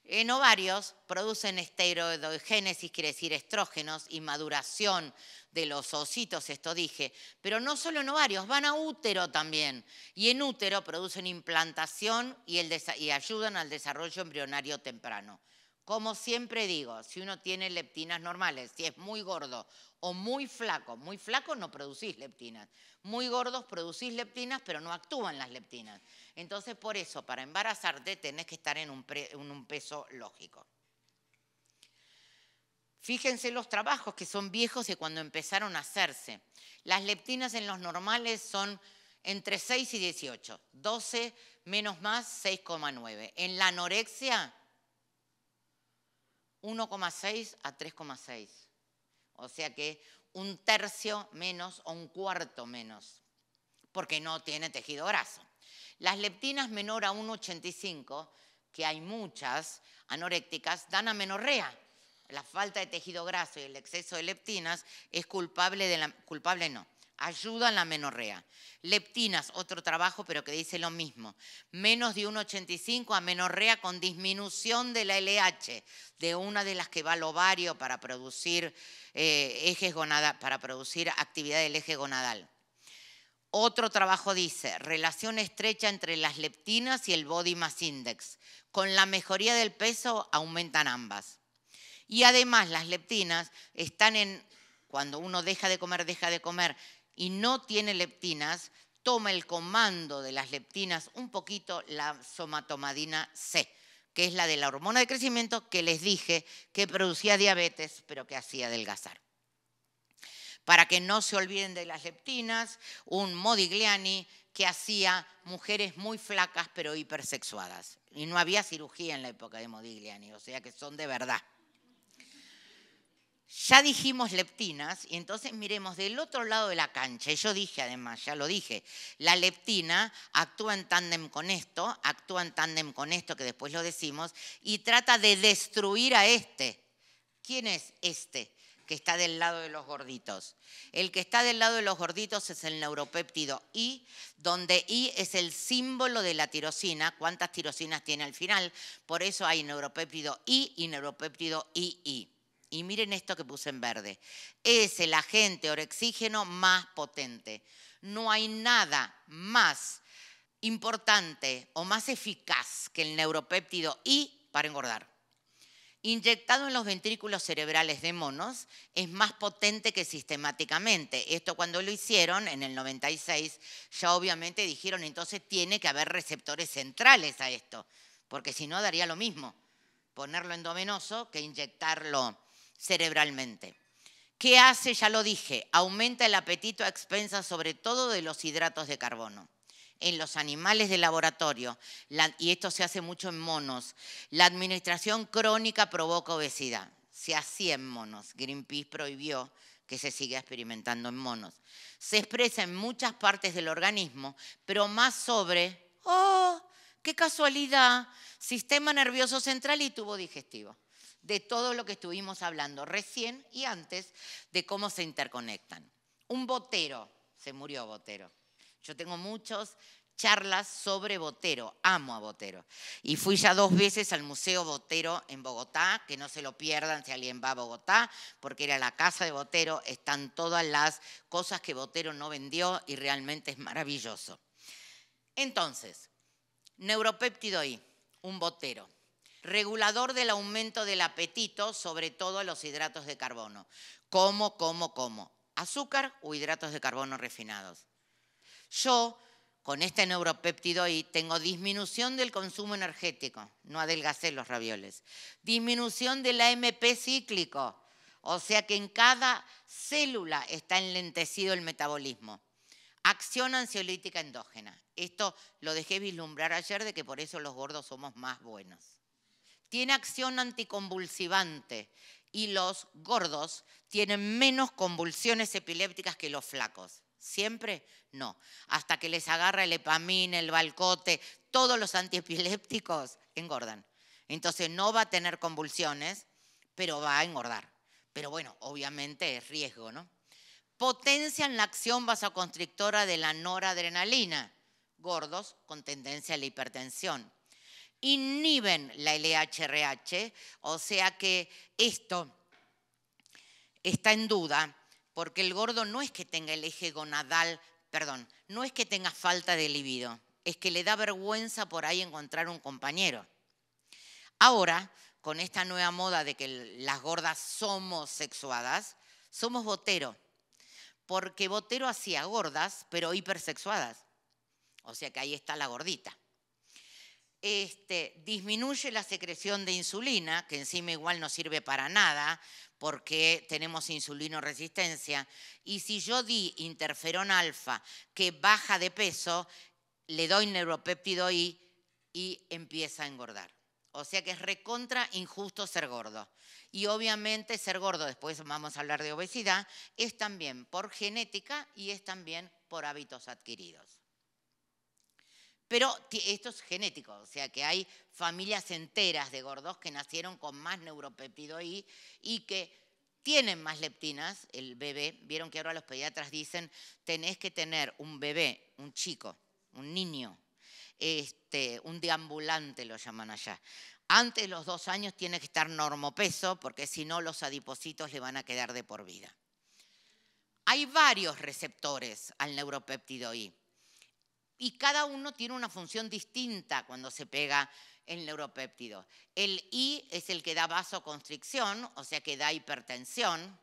En ovarios producen esteroidogénesis, quiere decir estrógenos, y maduración de los ositos, esto dije. Pero no solo en ovarios, van a útero también. Y en útero producen implantación y, y ayudan al desarrollo embrionario temprano. Como siempre digo, si uno tiene leptinas normales, si es muy gordo o muy flaco, muy flaco no producís leptinas, muy gordos producís leptinas pero no actúan las leptinas. Entonces por eso, para embarazarte tenés que estar en un, peso lógico. Fíjense los trabajos que son viejos y cuando empezaron a hacerse. Las leptinas en los normales son entre 6 y 18, 12 menos más 6,9. En la anorexia 1,6 a 3,6. O sea que un tercio menos o un cuarto menos, porque no tiene tejido graso. Las leptinas menor a 1,85, que hay muchas anorécticas, dan amenorrea. La falta de tejido graso y el exceso de leptinas es culpable de la... culpable no, Ayuda en la menorrea. Leptinas, otro trabajo, pero que dice lo mismo. Menos de 1,85 amenorrea con disminución de la LH, de una de las que va al ovario para producir, eh, ejes para producir actividad del eje gonadal. Otro trabajo dice, relación estrecha entre las leptinas y el body mass index. Con la mejoría del peso aumentan ambas. Y además las leptinas están en, cuando uno deja de comer, deja de comer, y no tiene leptinas, toma el comando de las leptinas un poquito la somatomadina C, que es la de la hormona de crecimiento que les dije que producía diabetes, pero que hacía adelgazar. Para que no se olviden de las leptinas, un Modigliani que hacía mujeres muy flacas pero hipersexuadas. Y no había cirugía en la época de Modigliani, o sea que son de verdad ya dijimos leptinas y entonces miremos del otro lado de la cancha. Yo dije además, ya lo dije, la leptina actúa en tándem con esto, actúa en tándem con esto que después lo decimos y trata de destruir a este. ¿Quién es este que está del lado de los gorditos? El que está del lado de los gorditos es el neuropéptido I, donde I es el símbolo de la tirosina, cuántas tirosinas tiene al final, por eso hay neuropéptido I y neuropéptido II. Y miren esto que puse en verde. Es el agente orexígeno más potente. No hay nada más importante o más eficaz que el neuropéptido I para engordar. Inyectado en los ventrículos cerebrales de monos, es más potente que sistemáticamente. Esto cuando lo hicieron en el 96, ya obviamente dijeron, entonces tiene que haber receptores centrales a esto, porque si no daría lo mismo ponerlo endovenoso que inyectarlo cerebralmente. ¿Qué hace? Ya lo dije, aumenta el apetito a expensas sobre todo de los hidratos de carbono. En los animales de laboratorio, y esto se hace mucho en monos, la administración crónica provoca obesidad. Se hacía en monos. Greenpeace prohibió que se siga experimentando en monos. Se expresa en muchas partes del organismo, pero más sobre, oh, qué casualidad, sistema nervioso central y tubo digestivo de todo lo que estuvimos hablando recién y antes de cómo se interconectan. Un botero, se murió Botero. Yo tengo muchas charlas sobre Botero, amo a Botero. Y fui ya dos veces al Museo Botero en Bogotá, que no se lo pierdan si alguien va a Bogotá, porque era la casa de Botero, están todas las cosas que Botero no vendió y realmente es maravilloso. Entonces, neuropéptido I, un Botero regulador del aumento del apetito, sobre todo los hidratos de carbono. ¿Cómo, cómo, cómo? Azúcar o hidratos de carbono refinados. Yo, con este neuropéptido y tengo disminución del consumo energético, no adelgacé los ravioles, disminución del AMP cíclico, o sea que en cada célula está enlentecido el metabolismo. Acción ansiolítica endógena. Esto lo dejé vislumbrar ayer de que por eso los gordos somos más buenos tiene acción anticonvulsivante y los gordos tienen menos convulsiones epilépticas que los flacos. ¿Siempre? No. Hasta que les agarra el epamina, el balcote, todos los antiepilépticos engordan. Entonces no va a tener convulsiones, pero va a engordar. Pero bueno, obviamente es riesgo, ¿no? Potencian la acción vasoconstrictora de la noradrenalina, gordos con tendencia a la hipertensión inhiben la LHRH, o sea que esto está en duda porque el gordo no es que tenga el eje gonadal, perdón, no es que tenga falta de libido, es que le da vergüenza por ahí encontrar un compañero. Ahora, con esta nueva moda de que las gordas somos sexuadas, somos botero, porque botero hacía gordas, pero hipersexuadas. O sea que ahí está la gordita este, disminuye la secreción de insulina, que encima igual no sirve para nada porque tenemos insulino resistencia, y si yo di interferón alfa que baja de peso, le doy neuropéptido I y empieza a engordar. O sea que es recontra injusto ser gordo. Y obviamente ser gordo, después vamos a hablar de obesidad, es también por genética y es también por hábitos adquiridos. Pero esto es genético, o sea que hay familias enteras de gordos que nacieron con más neuropeptido y que tienen más leptinas, el bebé. Vieron que ahora los pediatras dicen, tenés que tener un bebé, un chico, un niño, este, un deambulante lo llaman allá. Antes de los dos años tiene que estar normopeso porque si no los adipositos le van a quedar de por vida. Hay varios receptores al neuropeptido I y cada uno tiene una función distinta cuando se pega el neuropéptido. El I es el que da vasoconstricción, o sea que da hipertensión.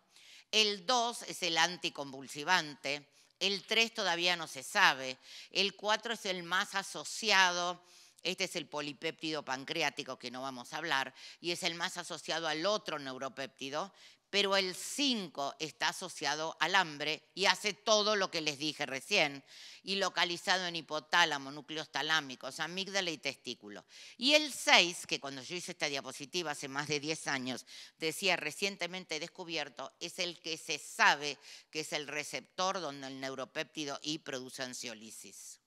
El 2 es el anticonvulsivante. El 3 todavía no se sabe. El 4 es el más asociado. Este es el polipéptido pancreático que no vamos a hablar y es el más asociado al otro neuropéptido pero el 5 está asociado al hambre y hace todo lo que les dije recién, y localizado en hipotálamo, núcleos talámicos, amígdala y testículo. Y el 6, que cuando yo hice esta diapositiva hace más de 10 años, decía recientemente descubierto, es el que se sabe que es el receptor donde el neuropéptido I produce ansiolisis.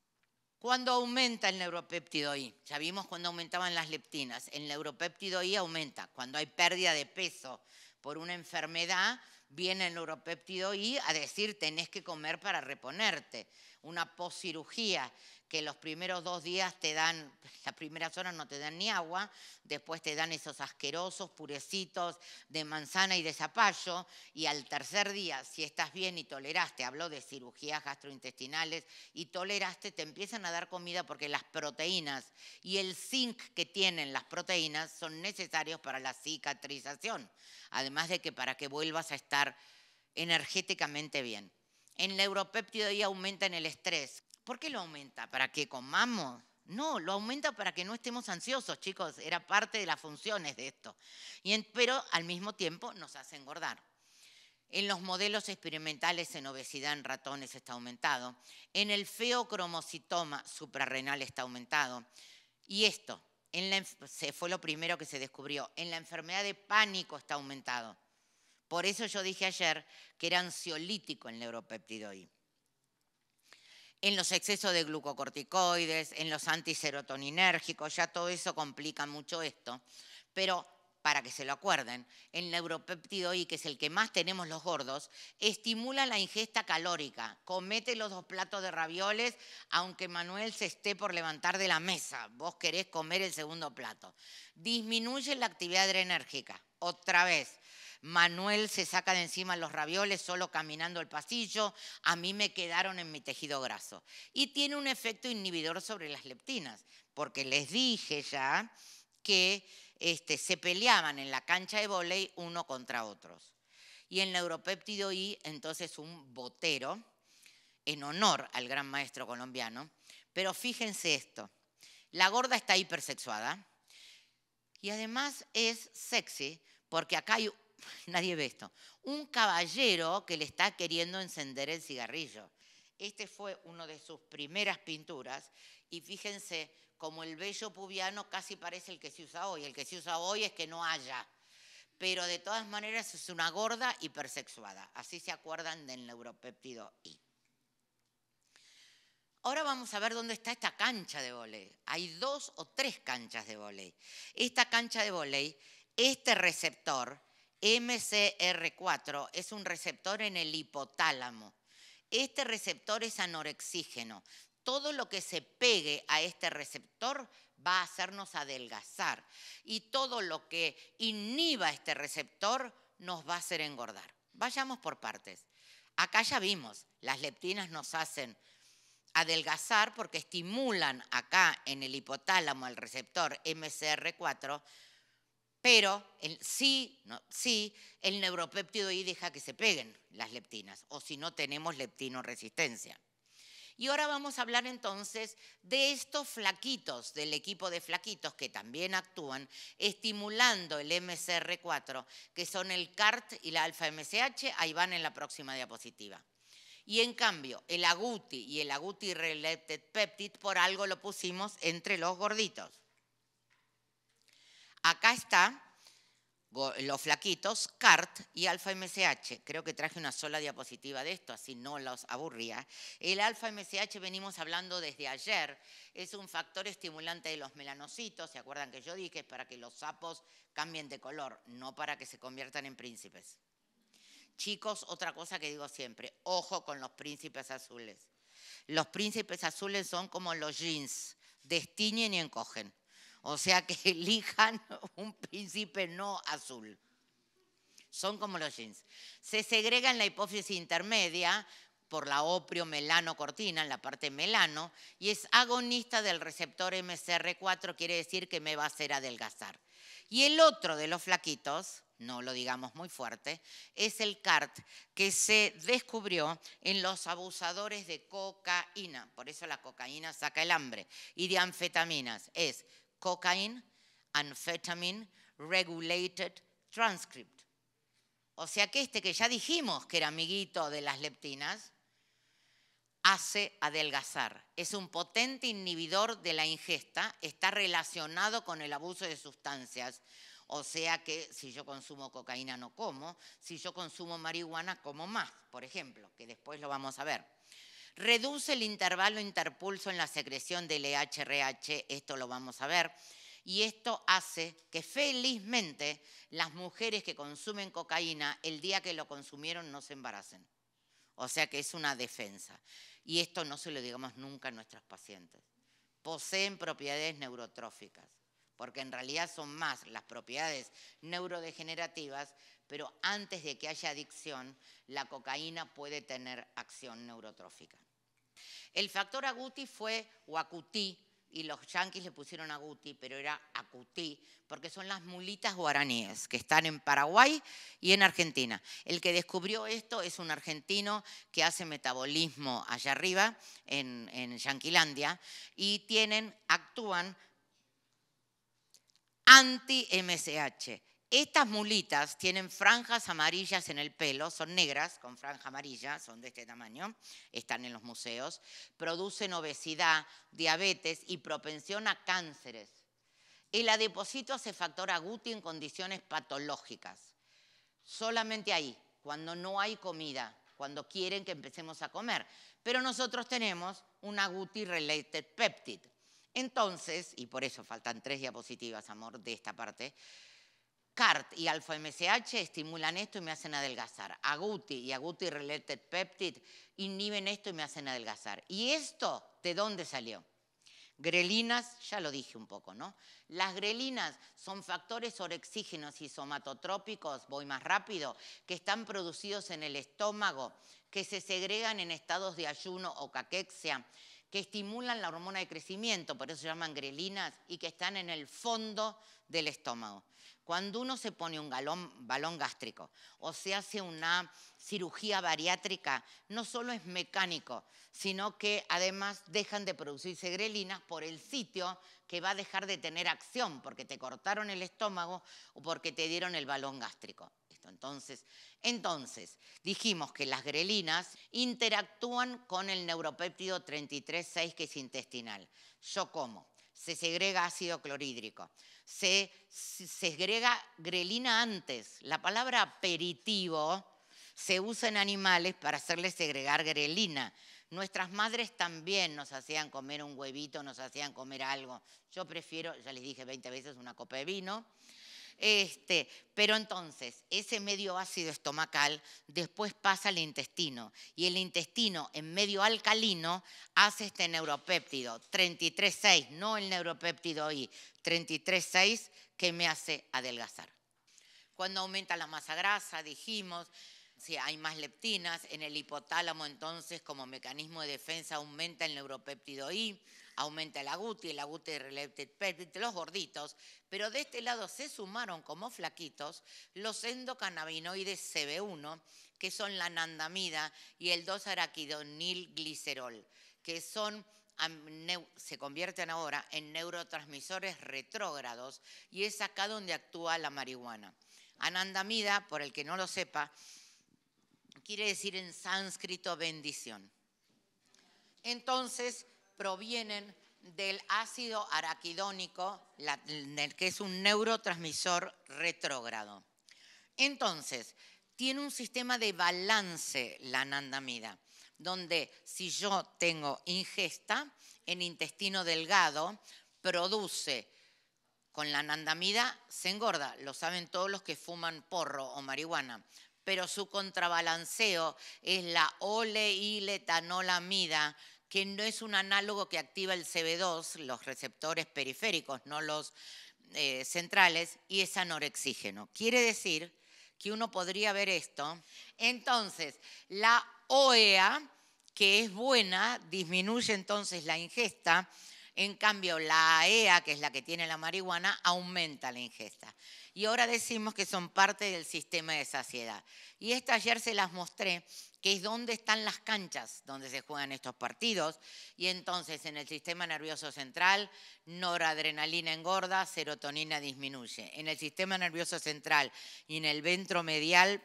Cuando aumenta el neuropéptido I? Ya vimos cuando aumentaban las leptinas. El neuropéptido I aumenta cuando hay pérdida de peso, por una enfermedad, viene el neuropéptido y a decir tenés que comer para reponerte una poscirugía, que los primeros dos días te dan, las primeras horas no te dan ni agua, después te dan esos asquerosos purecitos de manzana y de zapallo, y al tercer día, si estás bien y toleraste, hablo de cirugías gastrointestinales, y toleraste, te empiezan a dar comida porque las proteínas y el zinc que tienen las proteínas son necesarios para la cicatrización, además de que para que vuelvas a estar energéticamente bien el neuropéptido y aumenta en el estrés. ¿Por qué lo aumenta? ¿Para que comamos? No, lo aumenta para que no estemos ansiosos, chicos. Era parte de las funciones de esto. Y pero al mismo tiempo nos hace engordar. En los modelos experimentales en obesidad en ratones está aumentado. En el feocromocitoma suprarrenal está aumentado. Y esto en fue lo primero que se descubrió. En la enfermedad de pánico está aumentado. Por eso yo dije ayer que era ansiolítico el I. En los excesos de glucocorticoides, en los antiserotoninérgicos, ya todo eso complica mucho esto. Pero para que se lo acuerden, el neuropéptido I, que es el que más tenemos los gordos, estimula la ingesta calórica. Comete los dos platos de ravioles, aunque Manuel se esté por levantar de la mesa. Vos querés comer el segundo plato. Disminuye la actividad adrenérgica. Otra vez, Manuel se saca de encima los ravioles solo caminando el pasillo, a mí me quedaron en mi tejido graso. Y tiene un efecto inhibidor sobre las leptinas, porque les dije ya que este, se peleaban en la cancha de volei uno contra otros. Y el neuropéptido I, entonces un botero, en honor al gran maestro colombiano. Pero fíjense esto, la gorda está hipersexuada y además es sexy porque acá hay nadie ve esto, un caballero que le está queriendo encender el cigarrillo. Este fue uno de sus primeras pinturas y fíjense como el bello pubiano casi parece el que se usa hoy. El que se usa hoy es que no haya, pero de todas maneras es una gorda hipersexuada. Así se acuerdan del neuropéptido I. Ahora vamos a ver dónde está esta cancha de vole. Hay dos o tres canchas de vole. Esta cancha de voley, este receptor, MCR4 es un receptor en el hipotálamo. Este receptor es anorexígeno. Todo lo que se pegue a este receptor va a hacernos adelgazar y todo lo que inhiba este receptor nos va a hacer engordar. Vayamos por partes. Acá ya vimos, las leptinas nos hacen adelgazar porque estimulan acá en el hipotálamo el receptor MCR4 pero sí, sí, el neuropéptido I deja que se peguen las leptinas, o si no tenemos leptinoresistencia. Y ahora vamos a hablar entonces de estos flaquitos, del equipo de flaquitos que también actúan estimulando el MCR4, que son el CART y la alfa-MSH, ahí van en la próxima diapositiva. Y en cambio, el aguti y el aguti-related peptide, por algo lo pusimos entre los gorditos. Acá está los flaquitos, CART y alfa MSH. Creo que traje una sola diapositiva de esto, así no los aburría. El alfa MSH venimos hablando desde ayer, es un factor estimulante de los melanocitos, ¿se acuerdan que yo dije? Para que los sapos cambien de color, no para que se conviertan en príncipes. Chicos, otra cosa que digo siempre, ojo con los príncipes azules. Los príncipes azules son como los jeans, destiñen y encogen. O sea que elijan un príncipe no azul. Son como los jeans. Se segrega en la hipófisis intermedia por la oprio-melanocortina, en la parte melano, y es agonista del receptor MCR4, quiere decir que me va a hacer adelgazar. Y el otro de los flaquitos, no lo digamos muy fuerte, es el CART que se descubrió en los abusadores de cocaína. Por eso la cocaína saca el hambre. Y de anfetaminas. Es cocaine, amphetamine, regulated transcript. O sea que este que ya dijimos que era amiguito de las leptinas, hace adelgazar. Es un potente inhibidor de la ingesta, está relacionado con el abuso de sustancias. O sea que si yo consumo cocaína no como, si yo consumo marihuana como más, por ejemplo, que después lo vamos a ver reduce el intervalo interpulso en la secreción del EHRH, esto lo vamos a ver, y esto hace que felizmente las mujeres que consumen cocaína el día que lo consumieron no se embaracen. O sea que es una defensa. Y esto no se lo digamos nunca a nuestros pacientes. Poseen propiedades neurotróficas porque en realidad son más las propiedades neurodegenerativas, pero antes de que haya adicción, la cocaína puede tener acción neurotrófica. El factor aguti fue o y los yanquis le pusieron aguti, pero era acutí, porque son las mulitas guaraníes que están en Paraguay y en Argentina. El que descubrió esto es un argentino que hace metabolismo allá arriba, en, en Yanquilandia, y tienen, actúan anti-MSH. Estas mulitas tienen franjas amarillas en el pelo, son negras con franja amarilla, son de este tamaño, están en los museos, producen obesidad, diabetes y propensión a cánceres. El adipocito se factor aguti en condiciones patológicas. Solamente ahí, cuando no hay comida, cuando quieren que empecemos a comer. Pero nosotros tenemos un aguti related peptide, entonces, y por eso faltan tres diapositivas, amor, de esta parte, CART y alfa-MSH estimulan esto y me hacen adelgazar. Aguti y Aguti-related peptide inhiben esto y me hacen adelgazar. ¿Y esto de dónde salió? Grelinas, ya lo dije un poco, ¿no? Las grelinas son factores orexígenos y somatotrópicos, voy más rápido, que están producidos en el estómago, que se segregan en estados de ayuno o caquexia, que estimulan la hormona de crecimiento, por eso se llaman grelinas, y que están en el fondo del estómago. Cuando uno se pone un balón gástrico o se hace una cirugía bariátrica, no solo es mecánico, sino que además dejan de producirse grelinas por el sitio que va a dejar de tener acción, porque te cortaron el estómago o porque te dieron el balón gástrico. Entonces, dijimos que las grelinas interactúan con el neuropéptido 33.6 que es intestinal. Yo como, se segrega ácido clorhídrico, se, se segrega grelina antes. La palabra aperitivo se usa en animales para hacerles segregar grelina. Nuestras madres también nos hacían comer un huevito, nos hacían comer algo. Yo prefiero, ya les dije 20 veces, una copa de vino. Este, pero entonces, ese medio ácido estomacal después pasa al intestino y el intestino en medio alcalino hace este neuropéptido 33.6, no el neuropéptido I, 33.6 que me hace adelgazar. Cuando aumenta la masa grasa, dijimos, si hay más leptinas, en el hipotálamo entonces como mecanismo de defensa aumenta el neuropéptido I aumenta el aguti, el aguti related los gorditos, pero de este lado se sumaron como flaquitos los endocannabinoides CB1, que son la anandamida y el 2-araquidonilglicerol, que son se convierten ahora en neurotransmisores retrógrados y es acá donde actúa la marihuana. Anandamida, por el que no lo sepa, quiere decir en sánscrito bendición. Entonces, provienen del ácido araquidónico, que es un neurotransmisor retrógrado. Entonces, tiene un sistema de balance la anandamida, donde si yo tengo ingesta en intestino delgado, produce con la anandamida se engorda, lo saben todos los que fuman porro o marihuana, pero su contrabalanceo es la oleiletanolamida, que no es un análogo que activa el CB2, los receptores periféricos, no los eh, centrales, y es anorexígeno. Quiere decir que uno podría ver esto. Entonces, la OEA, que es buena, disminuye entonces la ingesta, en cambio, la AEA, e que es la que tiene la marihuana, aumenta la ingesta. Y ahora decimos que son parte del sistema de saciedad. Y esta ayer se las mostré, que es donde están las canchas donde se juegan estos partidos. Y entonces en el sistema nervioso central, noradrenalina engorda, serotonina disminuye. En el sistema nervioso central y en el ventro medial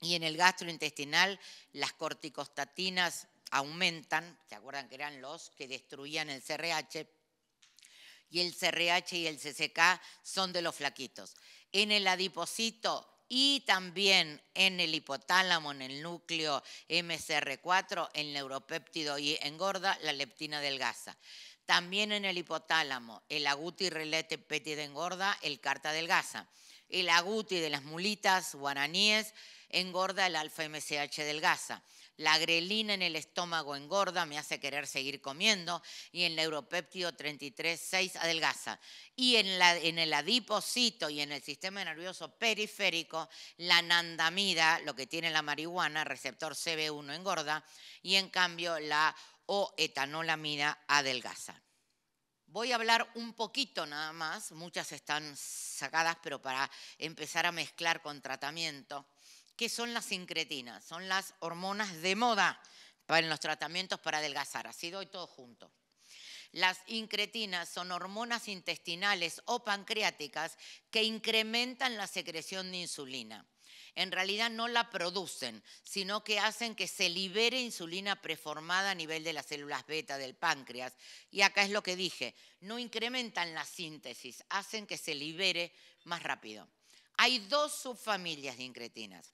y en el gastrointestinal, las corticostatinas aumentan, ¿se acuerdan que eran los que destruían el CRH? Y el CRH y el CCK son de los flaquitos. En el adipocito y también en el hipotálamo, en el núcleo MCR4, el neuropéptido y engorda la leptina delgaza. También en el hipotálamo, el aguti relete petit engorda, el carta delgaza. El aguti de las mulitas guaraníes engorda el alfa-MCH delgaza. La grelina en el estómago engorda, me hace querer seguir comiendo. Y en el neuropéptido 33.6 adelgaza. Y en, el adipocito y en el sistema nervioso periférico, la nandamida, lo que tiene la marihuana, receptor CB1 engorda. Y en cambio la oetanolamida adelgaza. Voy a hablar un poquito nada más, muchas están sacadas, pero para empezar a mezclar con tratamiento ¿Qué son las incretinas? Son las hormonas de moda en los tratamientos para adelgazar, así doy todo junto. Las incretinas son hormonas intestinales o pancreáticas que incrementan la secreción de insulina. En realidad no la producen, sino que hacen que se libere insulina preformada a nivel de las células beta del páncreas. Y acá es lo que dije, no incrementan la síntesis, hacen que se libere más rápido. Hay dos subfamilias de incretinas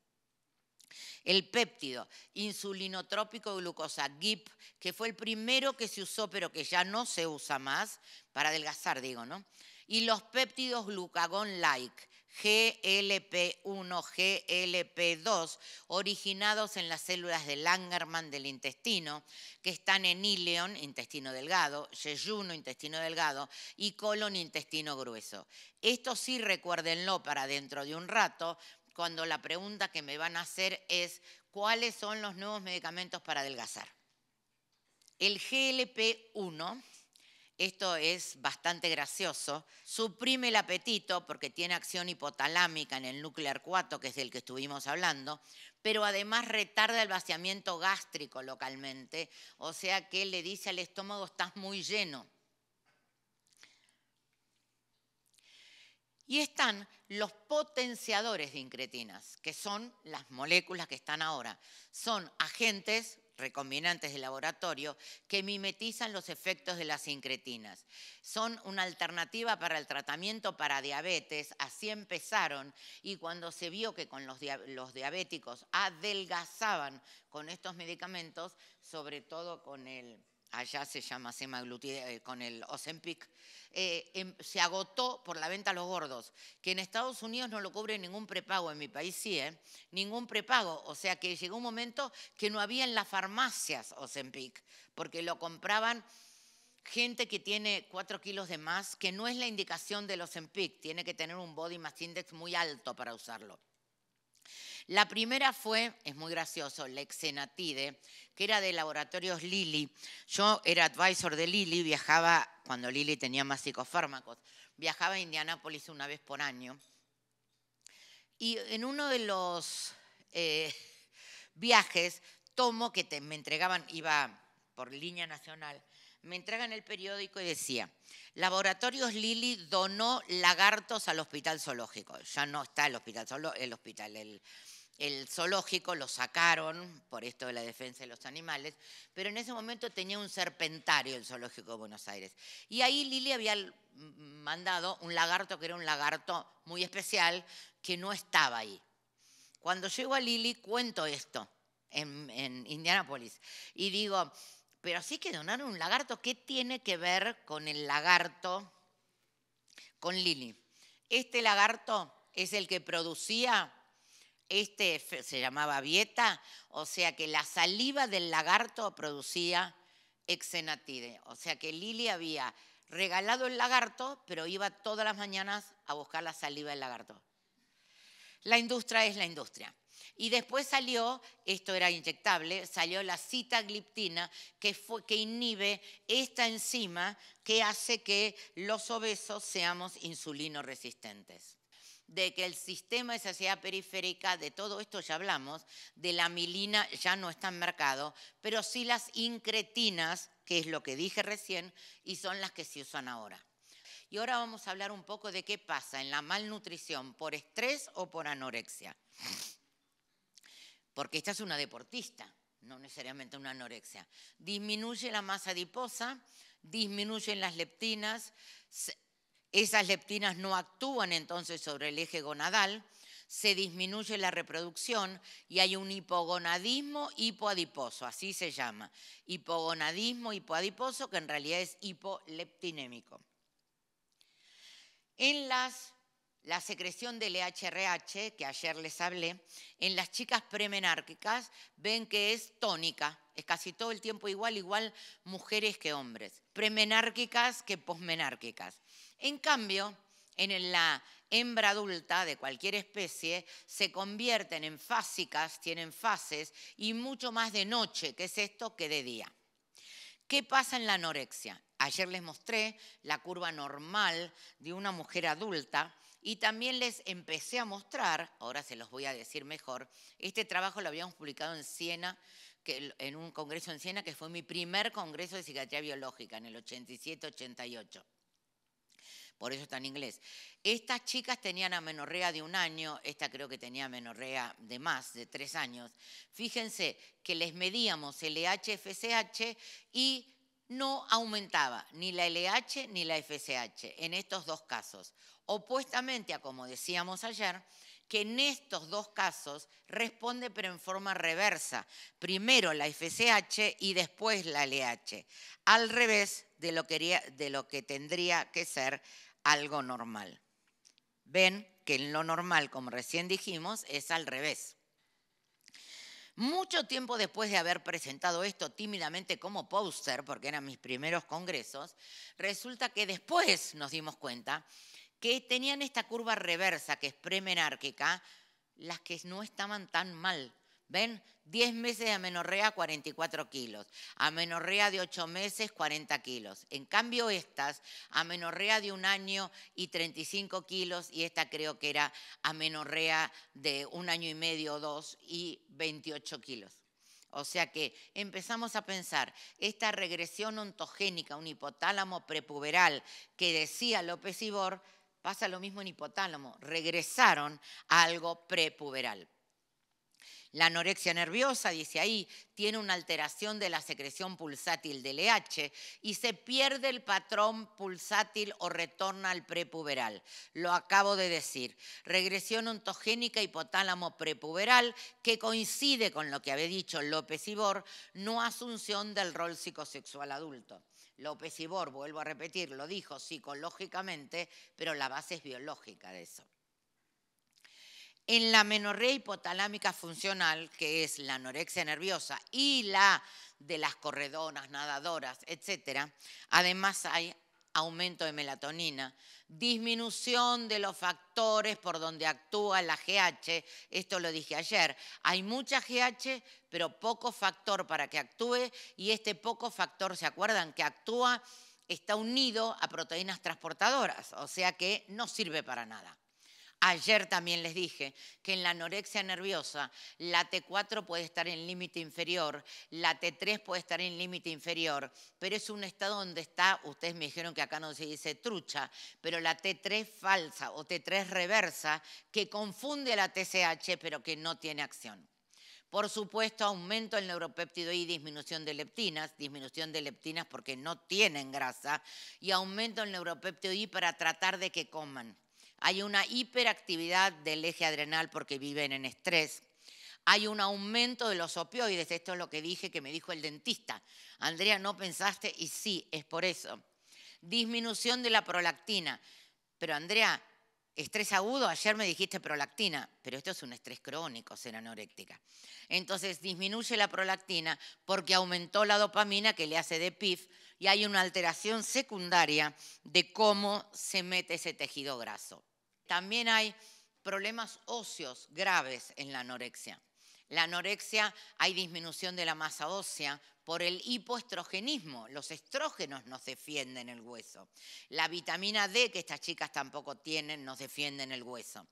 el péptido insulinotrópico glucosa, GIP, que fue el primero que se usó pero que ya no se usa más, para adelgazar digo, ¿no? Y los péptidos glucagón-like, GLP1, GLP2, originados en las células de Langerman del intestino, que están en ileón, intestino delgado, yeyuno, intestino delgado, y colon, intestino grueso. Esto sí recuérdenlo para dentro de un rato, cuando la pregunta que me van a hacer es, ¿cuáles son los nuevos medicamentos para adelgazar? El GLP-1, esto es bastante gracioso, suprime el apetito porque tiene acción hipotalámica en el núcleo arcuato, que es del que estuvimos hablando, pero además retarda el vaciamiento gástrico localmente, o sea que le dice al estómago, estás muy lleno Y están los potenciadores de incretinas, que son las moléculas que están ahora. Son agentes recombinantes de laboratorio que mimetizan los efectos de las incretinas. Son una alternativa para el tratamiento para diabetes, así empezaron y cuando se vio que con los, los diabéticos adelgazaban con estos medicamentos, sobre todo con el allá se llama semaglutide eh, con el Ozempic, eh, em, se agotó por la venta a los gordos, que en Estados Unidos no lo cubre ningún prepago, en mi país sí, ¿eh? ningún prepago, o sea que llegó un momento que no había en las farmacias Ozempic, porque lo compraban gente que tiene 4 kilos de más, que no es la indicación del Ozempic, tiene que tener un body mass index muy alto para usarlo. La primera fue, es muy gracioso, Lexenatide, que era de laboratorios Lilly. Yo era advisor de Lilly, viajaba, cuando Lilly tenía más psicofármacos, viajaba a Indianápolis una vez por año. Y en uno de los eh, viajes, tomo que me entregaban, iba por línea nacional, me entregan el periódico y decía, Laboratorios Lili donó lagartos al Hospital Zoológico. Ya no está el Hospital el hospital, el, el zoológico, lo sacaron por esto de la defensa de los animales, pero en ese momento tenía un serpentario el zoológico de Buenos Aires. Y ahí Lili había mandado un lagarto que era un lagarto muy especial que no estaba ahí. Cuando llego a Lili cuento esto en, en Indianápolis y digo, pero sí que donaron un lagarto, ¿qué tiene que ver con el lagarto, con Lili? Este lagarto es el que producía este se llamaba Vieta, o sea que la saliva del lagarto producía exenatide. O sea que Lili había regalado el lagarto, pero iba todas las mañanas a buscar la saliva del lagarto. La industria es la industria. Y después salió, esto era inyectable, salió la citagliptina que, que inhibe esta enzima que hace que los obesos seamos insulino resistentes de que el sistema de saciedad periférica, de todo esto ya hablamos, de la milina ya no está en mercado, pero sí las incretinas, que es lo que dije recién, y son las que se usan ahora. Y ahora vamos a hablar un poco de qué pasa en la malnutrición, por estrés o por anorexia. Porque esta es una deportista, no necesariamente una anorexia. Disminuye la masa adiposa, disminuyen las leptinas, esas leptinas no actúan entonces sobre el eje gonadal, se disminuye la reproducción y hay un hipogonadismo hipoadiposo, así se llama. Hipogonadismo hipoadiposo que en realidad es hipoleptinémico. En las, la secreción del EHRH, que ayer les hablé, en las chicas premenárquicas ven que es tónica, es casi todo el tiempo igual, igual mujeres que hombres, premenárquicas que posmenárquicas. En cambio, en la hembra adulta de cualquier especie se convierten en fásicas, tienen fases y mucho más de noche, que es esto, que de día. ¿Qué pasa en la anorexia? Ayer les mostré la curva normal de una mujer adulta y también les empecé a mostrar, ahora se los voy a decir mejor, este trabajo lo habíamos publicado en Siena, en un congreso en Siena que fue mi primer congreso de psiquiatría biológica en el 87-88 por eso está en inglés. Estas chicas tenían amenorrea de un año, esta creo que tenía amenorrea de más, de tres años. Fíjense que les medíamos LH, e FSH y no aumentaba ni la LH ni la FSH en estos dos casos. Opuestamente a como decíamos ayer, que en estos dos casos responde pero en forma reversa. Primero la FSH y después la LH. Al revés de lo que, de lo que tendría que ser algo normal. Ven que en lo normal, como recién dijimos, es al revés. Mucho tiempo después de haber presentado esto tímidamente como póster, porque eran mis primeros congresos, resulta que después nos dimos cuenta que tenían esta curva reversa que es premenárquica, las que no estaban tan mal, ¿Ven? 10 meses de amenorrea, 44 kilos. Amenorrea de 8 meses, 40 kilos. En cambio, estas, amenorrea de un año y 35 kilos, y esta creo que era amenorrea de un año y medio dos y 28 kilos. O sea que empezamos a pensar, esta regresión ontogénica, un hipotálamo prepuberal que decía López Ibor, pasa lo mismo en hipotálamo, regresaron a algo prepuberal. La anorexia nerviosa, dice ahí, tiene una alteración de la secreción pulsátil del EH y se pierde el patrón pulsátil o retorna al prepuberal. Lo acabo de decir. Regresión ontogénica hipotálamo prepuberal que coincide con lo que había dicho López Ibor, no asunción del rol psicosexual adulto. López Ibor, vuelvo a repetir, lo dijo psicológicamente, pero la base es biológica de eso. En la menorrea hipotalámica funcional, que es la anorexia nerviosa y la de las corredonas, nadadoras, etc., además hay aumento de melatonina, disminución de los factores por donde actúa la GH, esto lo dije ayer, hay mucha GH, pero poco factor para que actúe y este poco factor, ¿se acuerdan? Que actúa, está unido a proteínas transportadoras, o sea que no sirve para nada. Ayer también les dije que en la anorexia nerviosa la T4 puede estar en límite inferior, la T3 puede estar en límite inferior, pero es un estado donde está, ustedes me dijeron que acá no se dice trucha, pero la T3 falsa o T3 reversa que confunde a la TCH pero que no tiene acción. Por supuesto, aumento el neuropéptido y disminución de leptinas, disminución de leptinas porque no tienen grasa, y aumento el neuropéptido y para tratar de que coman hay una hiperactividad del eje adrenal porque viven en estrés. Hay un aumento de los opioides. Esto es lo que dije que me dijo el dentista. Andrea, ¿no pensaste? Y sí, es por eso. Disminución de la prolactina. Pero Andrea, estrés agudo, ayer me dijiste prolactina, pero esto es un estrés crónico, ser anoréctica. Entonces disminuye la prolactina porque aumentó la dopamina que le hace de PIF y hay una alteración secundaria de cómo se mete ese tejido graso. También hay problemas óseos graves en la anorexia. La anorexia hay disminución de la masa ósea por el hipoestrogenismo. Los estrógenos nos defienden el hueso. La vitamina D que estas chicas tampoco tienen nos defienden el hueso.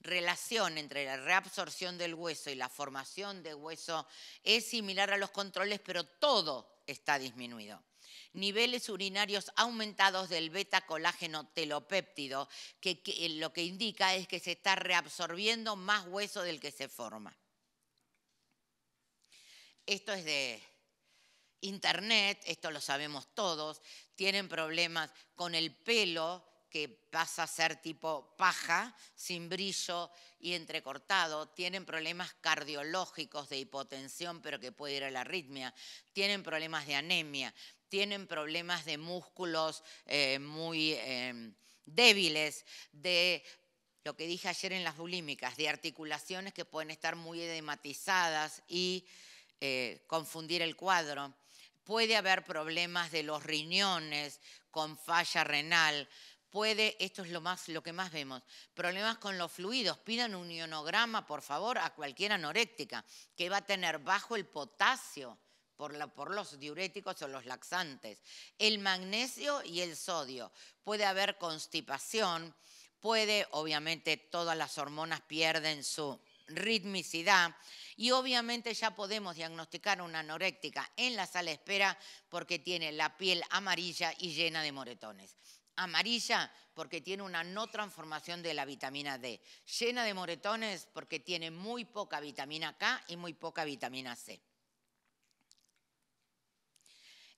Relación entre la reabsorción del hueso y la formación de hueso es similar a los controles, pero todo está disminuido niveles urinarios aumentados del beta colágeno telopéptido, que, eh, lo que indica es que se está reabsorbiendo más hueso del que se forma. Esto es de internet, esto lo sabemos todos, tienen problemas con el pelo que pasa a ser tipo paja, sin brillo y entrecortado, tienen problemas cardiológicos de hipotensión, pero que puede ir a la arritmia, tienen problemas de anemia, tienen problemas de músculos eh, muy em, débiles, de lo que dije ayer en las bulímicas, de articulaciones que pueden estar muy edematizadas y eh, confundir el cuadro. Puede haber problemas de los riñones con falla renal. Puede, esto es lo, más, lo que más vemos, problemas con los fluidos. Pidan un ionograma, por favor, a cualquier anoréctica que va a tener bajo el potasio por, los diuréticos o los laxantes, el magnesio y el sodio. Puede haber constipación, puede, obviamente, todas las hormonas pierden su ritmicidad y obviamente ya podemos diagnosticar una anoréctica en la sala de espera porque tiene la piel amarilla y llena de moretones. Amarilla porque tiene una no transformación de la vitamina D. Llena de moretones porque tiene muy poca vitamina K y muy poca vitamina C.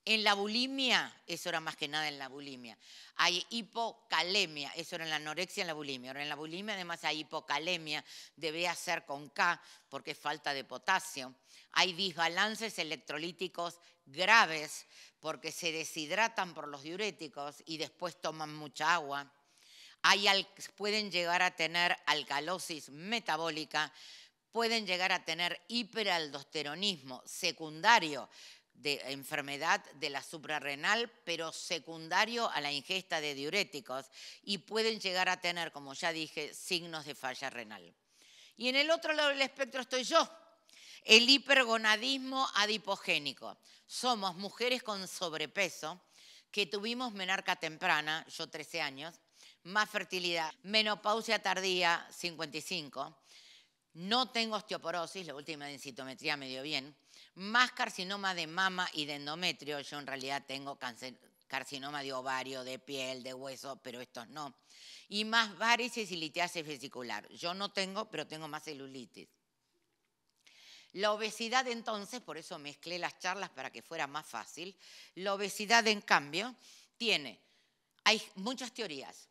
En la bulimia, eso era más que nada en la bulimia. Hay hipocalemia, eso era en la anorexia, en la bulimia. Ahora en la bulimia además hay hipocalemia, debe ser con K porque es falta de potasio. Hay desbalances electrolíticos graves porque se deshidratan por los diuréticos y después toman mucha agua. pueden llegar a tener alcalosis metabólica, pueden llegar a tener hiperaldosteronismo secundario de enfermedad de la suprarrenal, pero secundario a la ingesta de diuréticos y pueden llegar a tener, como ya dije, signos de falla renal. Y en el otro lado del espectro estoy yo, el hipergonadismo adipogénico. Somos mujeres con sobrepeso que tuvimos menarca temprana, yo 13 años, más fertilidad, menopausia tardía, 55. No tengo osteoporosis, la última densitometría me dio bien, más carcinoma de mama y de endometrio. Yo en realidad tengo carcinoma de ovario, de piel, de hueso, pero estos no. Y más varices y litiasis vesicular. Yo no tengo, pero tengo más celulitis. La obesidad entonces, por eso mezclé las charlas para que fuera más fácil, la obesidad en cambio tiene, hay muchas teorías.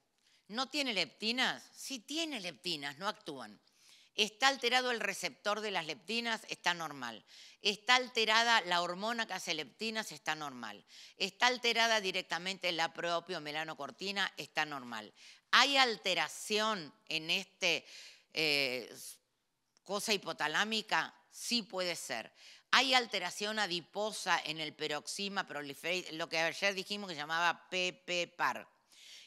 ¿No tiene leptinas? Sí tiene leptinas, no actúan. Está alterado el receptor de las leptinas, está normal. Está alterada la hormona que hace leptinas, está normal. Está alterada directamente la propio melanocortina, está normal. Hay alteración en esta eh, cosa hipotalámica, sí puede ser. Hay alteración adiposa en el peroxima proliferado, lo que ayer dijimos que llamaba PP-PAR.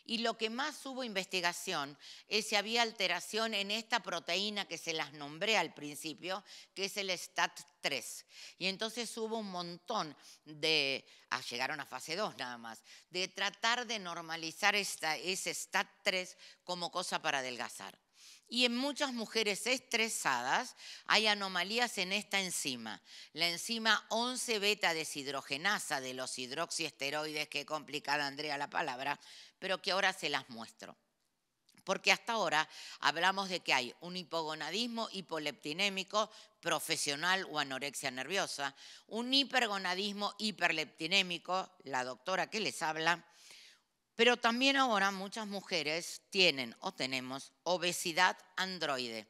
Y lo que más hubo investigación es si había alteración en esta proteína que se las nombré al principio, que es el STAT3. Y entonces hubo un montón de, ah, llegaron a fase 2 nada más, de tratar de normalizar ese STAT3 como cosa para adelgazar. Y en muchas mujeres estresadas hay anomalías en esta enzima. La enzima 11 beta deshidrogenasa de los hidroxiesteroides, que complicada Andrea la palabra, pero que ahora se las muestro. Porque hasta ahora hablamos de que hay un hipogonadismo hipoleptinémico profesional o anorexia nerviosa, un hipergonadismo hiperleptinémico, la doctora que les habla, pero también ahora muchas mujeres tienen o tenemos obesidad androide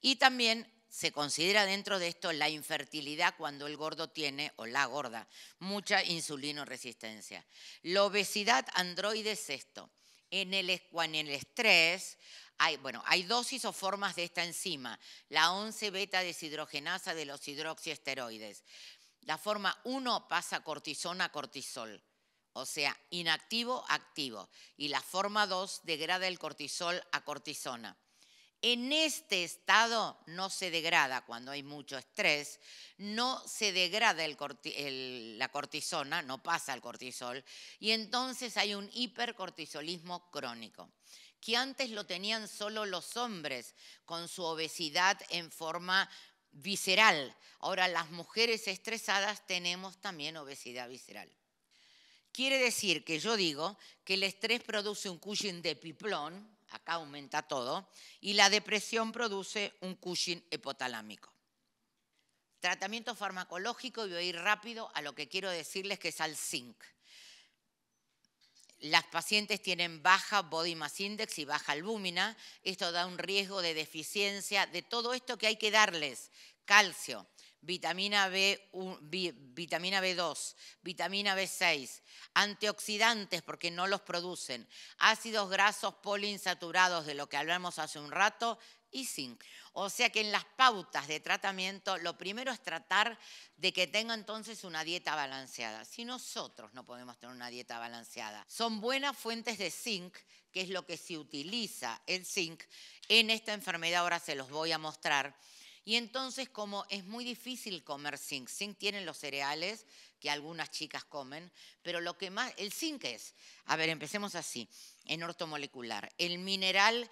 y también se considera dentro de esto la infertilidad cuando el gordo tiene, o la gorda, mucha insulinoresistencia. La obesidad androide es esto. En el, en el estrés hay, bueno, hay dosis o formas de esta enzima, la 11-beta deshidrogenasa de los hidroxiesteroides. La forma 1 pasa cortisona a cortisol, o sea, inactivo, activo. Y la forma 2 degrada el cortisol a cortisona. En este estado no se degrada cuando hay mucho estrés, no se degrada la cortisona, no pasa el cortisol, y entonces hay un hipercortisolismo crónico, que antes lo tenían solo los hombres con su obesidad en forma visceral. Ahora las mujeres estresadas tenemos también obesidad visceral. Quiere decir que yo digo que el estrés produce un Cushing de piplón, acá aumenta todo, y la depresión produce un Cushing hipotalámico. Tratamiento farmacológico, y voy a ir rápido a lo que quiero decirles que es al zinc. Las pacientes tienen baja body mass index y baja albúmina. Esto da un riesgo de deficiencia de todo esto que hay que darles. Calcio, vitamina, B, vitamina B2, vitamina B6, antioxidantes porque no los producen, ácidos grasos poliinsaturados de lo que hablamos hace un rato y zinc. O sea que en las pautas de tratamiento lo primero es tratar de que tenga entonces una dieta balanceada. Si nosotros no podemos tener una dieta balanceada, son buenas fuentes de zinc, que es lo que se utiliza el zinc. En esta enfermedad ahora se los voy a mostrar y entonces, como es muy difícil comer zinc, zinc tienen los cereales que algunas chicas comen, pero lo que más, el zinc es, a ver, empecemos así, en ortomolecular, el mineral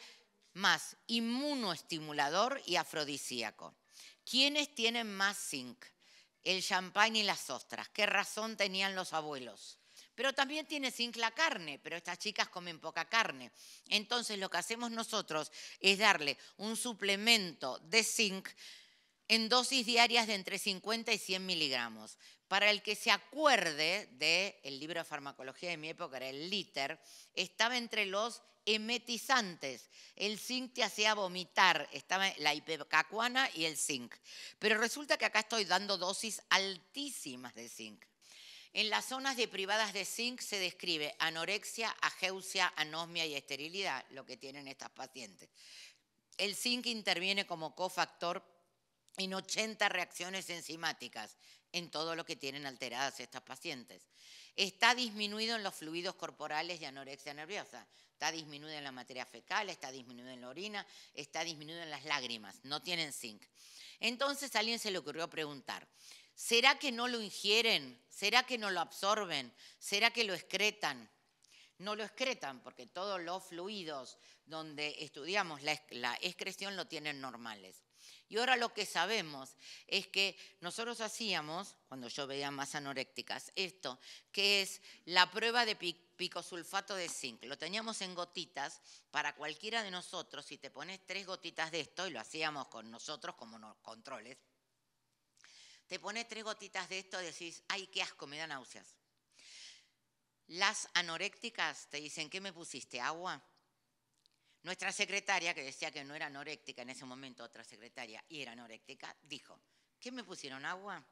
más inmunoestimulador y afrodisíaco. ¿Quiénes tienen más zinc? El champagne y las ostras. ¿Qué razón tenían los abuelos? Pero también tiene zinc la carne, pero estas chicas comen poca carne. Entonces lo que hacemos nosotros es darle un suplemento de zinc en dosis diarias de entre 50 y 100 miligramos. Para el que se acuerde del libro de farmacología de mi época, era el liter, estaba entre los emetizantes. El zinc te hacía vomitar, estaba la ipecacuana y el zinc. Pero resulta que acá estoy dando dosis altísimas de zinc. En las zonas deprivadas de zinc se describe anorexia, ageusia, anosmia y esterilidad, lo que tienen estas pacientes. El zinc interviene como cofactor en 80 reacciones enzimáticas en todo lo que tienen alteradas estas pacientes. Está disminuido en los fluidos corporales de anorexia nerviosa, está disminuido en la materia fecal, está disminuido en la orina, está disminuido en las lágrimas, no tienen zinc. Entonces alguien se le ocurrió preguntar, ¿Será que no lo ingieren? ¿Será que no lo absorben? ¿Será que lo excretan? No lo excretan porque todos los fluidos donde estudiamos la, excreción lo tienen normales. Y ahora lo que sabemos es que nosotros hacíamos, cuando yo veía más anorécticas, esto, que es la prueba de picosulfato de zinc. Lo teníamos en gotitas para cualquiera de nosotros, si te pones tres gotitas de esto, y lo hacíamos con nosotros como controles, te pones tres gotitas de esto, decís, ay, qué asco, me da náuseas. Las anorécticas te dicen, ¿qué me pusiste? ¿Agua? Nuestra secretaria, que decía que no era anoréctica en ese momento, otra secretaria, y era anoréctica, dijo, ¿qué me pusieron agua?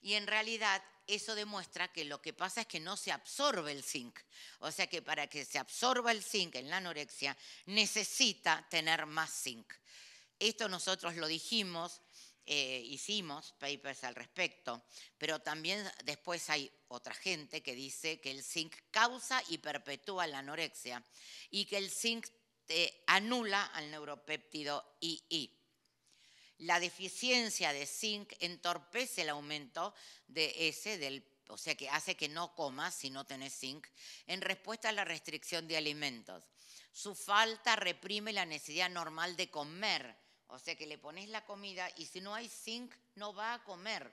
Y en realidad eso demuestra que lo que pasa es que no se absorbe el zinc. O sea que para que se absorba el zinc en la anorexia necesita tener más zinc. Esto nosotros lo dijimos eh, hicimos papers al respecto, pero también después hay otra gente que dice que el zinc causa y perpetúa la anorexia y que el zinc eh, anula al neuropéptido II. La deficiencia de zinc entorpece el aumento de ese del o sea que hace que no comas si no tenés zinc, en respuesta a la restricción de alimentos. Su falta reprime la necesidad normal de comer, o sea que le pones la comida y si no hay zinc, no va a comer.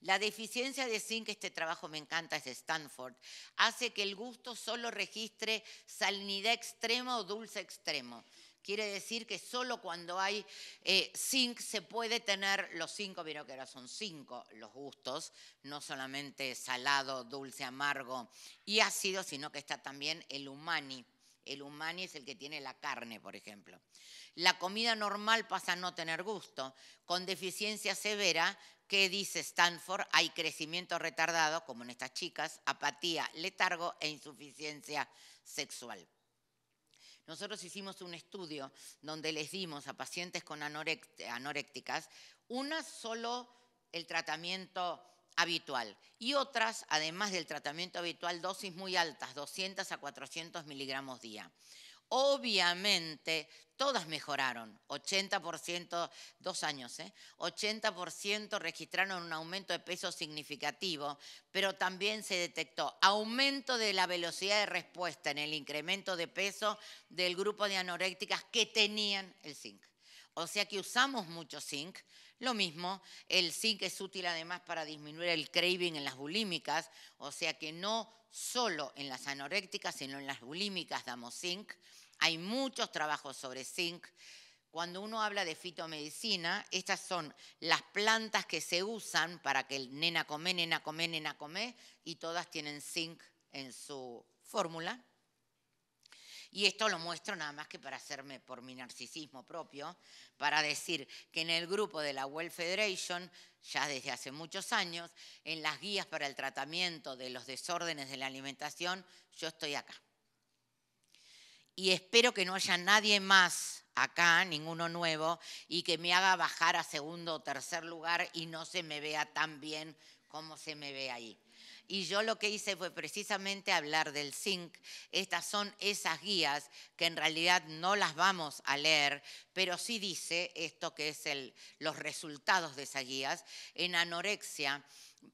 La deficiencia de zinc, este trabajo me encanta, es de Stanford, hace que el gusto solo registre salinidad extrema o dulce extremo. Quiere decir que solo cuando hay eh, zinc se puede tener los cinco, vieron que ahora son cinco los gustos, no solamente salado, dulce, amargo y ácido, sino que está también el umami. El humani es el que tiene la carne, por ejemplo. La comida normal pasa a no tener gusto. Con deficiencia severa, ¿qué dice Stanford? Hay crecimiento retardado, como en estas chicas, apatía, letargo e insuficiencia sexual. Nosotros hicimos un estudio donde les dimos a pacientes con anorécticas una solo el tratamiento habitual y otras, además del tratamiento habitual, dosis muy altas, 200 a 400 miligramos día. Obviamente, todas mejoraron, 80%, dos años, 80% ¿eh? registraron un aumento de peso significativo, pero también se detectó aumento de la velocidad de respuesta en el incremento de peso del grupo de anorécticas que tenían el zinc. O sea que usamos mucho zinc, lo mismo, el zinc es útil además para disminuir el craving en las bulímicas, o sea que no solo en las anorécticas, sino en las bulímicas damos zinc. Hay muchos trabajos sobre zinc. Cuando uno habla de fitomedicina, estas son las plantas que se usan para que el nena come, nena come, nena come, y todas tienen zinc en su fórmula. Y esto lo muestro nada más que para hacerme por mi narcisismo propio, para decir que en el grupo de la World Federation, ya desde hace muchos años, en las guías para el tratamiento de los desórdenes de la alimentación, yo estoy acá. Y espero que no haya nadie más acá, ninguno nuevo, y que me haga bajar a segundo o tercer lugar y no se me vea tan bien como se me ve ahí y yo lo que hice fue precisamente hablar del zinc. Estas son esas guías que en realidad no las vamos a leer, pero sí dice esto que es el, los resultados de esas guías. En anorexia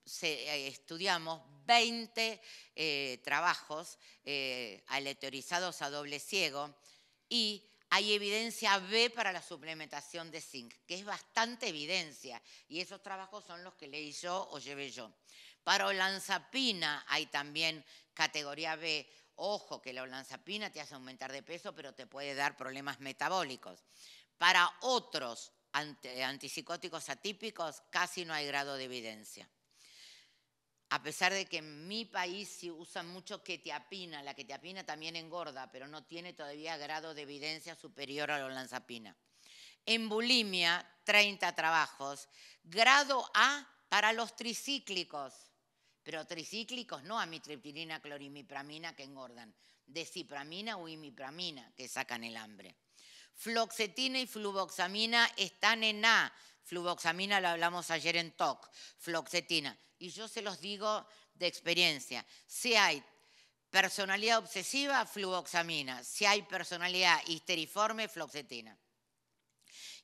se, eh, estudiamos 20 eh, trabajos eh, a doble ciego y hay evidencia B para la suplementación de zinc, que es bastante evidencia, y esos trabajos son los que leí yo o llevé yo. Para olanzapina hay también categoría B. Ojo que la olanzapina te hace aumentar de peso, pero te puede dar problemas metabólicos. Para otros antipsicóticos atípicos casi no hay grado de evidencia. A pesar de que en mi país se usa mucho quetiapina, la quetiapina también engorda, pero no tiene todavía grado de evidencia superior a la olanzapina. En bulimia, 30 trabajos. Grado A para los tricíclicos. Pero tricíclicos no, amitriptilina, clorimipramina que engordan, desipramina o imipramina que sacan el hambre. Floxetina y fluvoxamina están en A. Fluvoxamina lo hablamos ayer en TOC, floxetina. Y yo se los digo de experiencia. Si hay personalidad obsesiva, fluvoxamina. Si hay personalidad histeriforme, floxetina.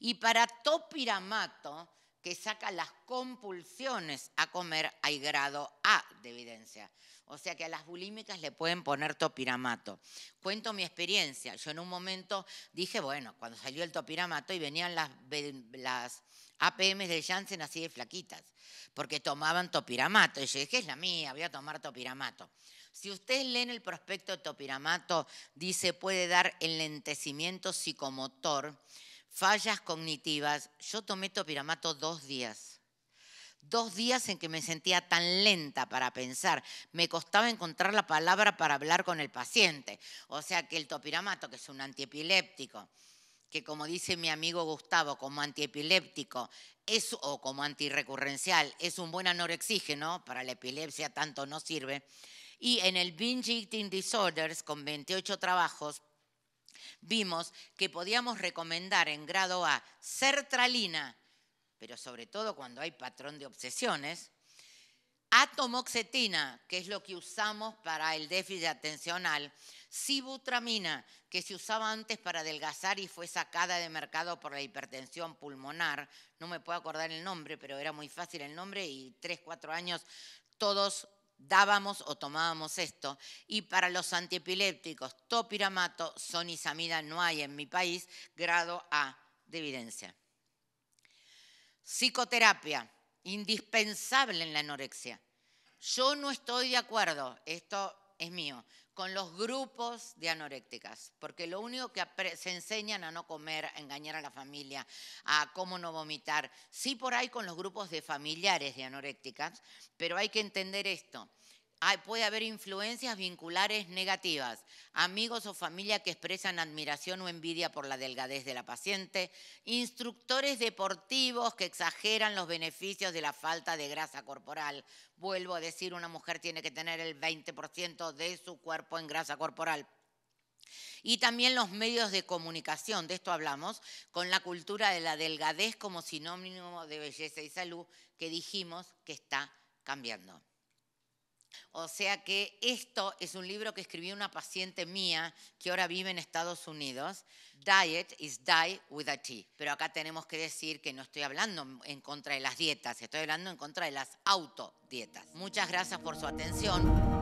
Y para topiramato, que saca las compulsiones a comer hay grado A de evidencia. O sea que a las bulímicas le pueden poner topiramato. Cuento mi experiencia. Yo en un momento dije, bueno, cuando salió el topiramato y venían las, APMs de Janssen así de flaquitas, porque tomaban topiramato. Y yo dije, es la mía, voy a tomar topiramato. Si ustedes leen el prospecto de topiramato, dice, puede dar enlentecimiento psicomotor fallas cognitivas. Yo tomé topiramato dos días. Dos días en que me sentía tan lenta para pensar. Me costaba encontrar la palabra para hablar con el paciente. O sea que el topiramato, que es un antiepiléptico, que como dice mi amigo Gustavo, como antiepiléptico es, o como antirrecurrencial, es un buen anorexígeno, para la epilepsia tanto no sirve. Y en el binge eating disorders, con 28 trabajos, vimos que podíamos recomendar en grado A sertralina, pero sobre todo cuando hay patrón de obsesiones, atomoxetina, que es lo que usamos para el déficit atencional, sibutramina, que se usaba antes para adelgazar y fue sacada de mercado por la hipertensión pulmonar, no me puedo acordar el nombre, pero era muy fácil el nombre y tres, cuatro años todos dábamos o tomábamos esto. Y para los antiepilépticos, topiramato, sonisamida no hay en mi país, grado A de evidencia. Psicoterapia, indispensable en la anorexia. Yo no estoy de acuerdo, esto es mío, con los grupos de anorécticas, porque lo único que se enseñan a no comer, a engañar a la familia, a cómo no vomitar, sí por ahí con los grupos de familiares de anorécticas, pero hay que entender esto, puede haber influencias vinculares negativas, amigos o familia que expresan admiración o envidia por la delgadez de la paciente, instructores deportivos que exageran los beneficios de la falta de grasa corporal. Vuelvo a decir, una mujer tiene que tener el 20% de su cuerpo en grasa corporal. Y también los medios de comunicación, de esto hablamos, con la cultura de la delgadez como sinónimo de belleza y salud que dijimos que está cambiando. O sea que esto es un libro que escribí una paciente mía que ahora vive en Estados Unidos. Diet is die with a T. Pero acá tenemos que decir que no estoy hablando en contra de las dietas, estoy hablando en contra de las autodietas. Muchas gracias por su atención.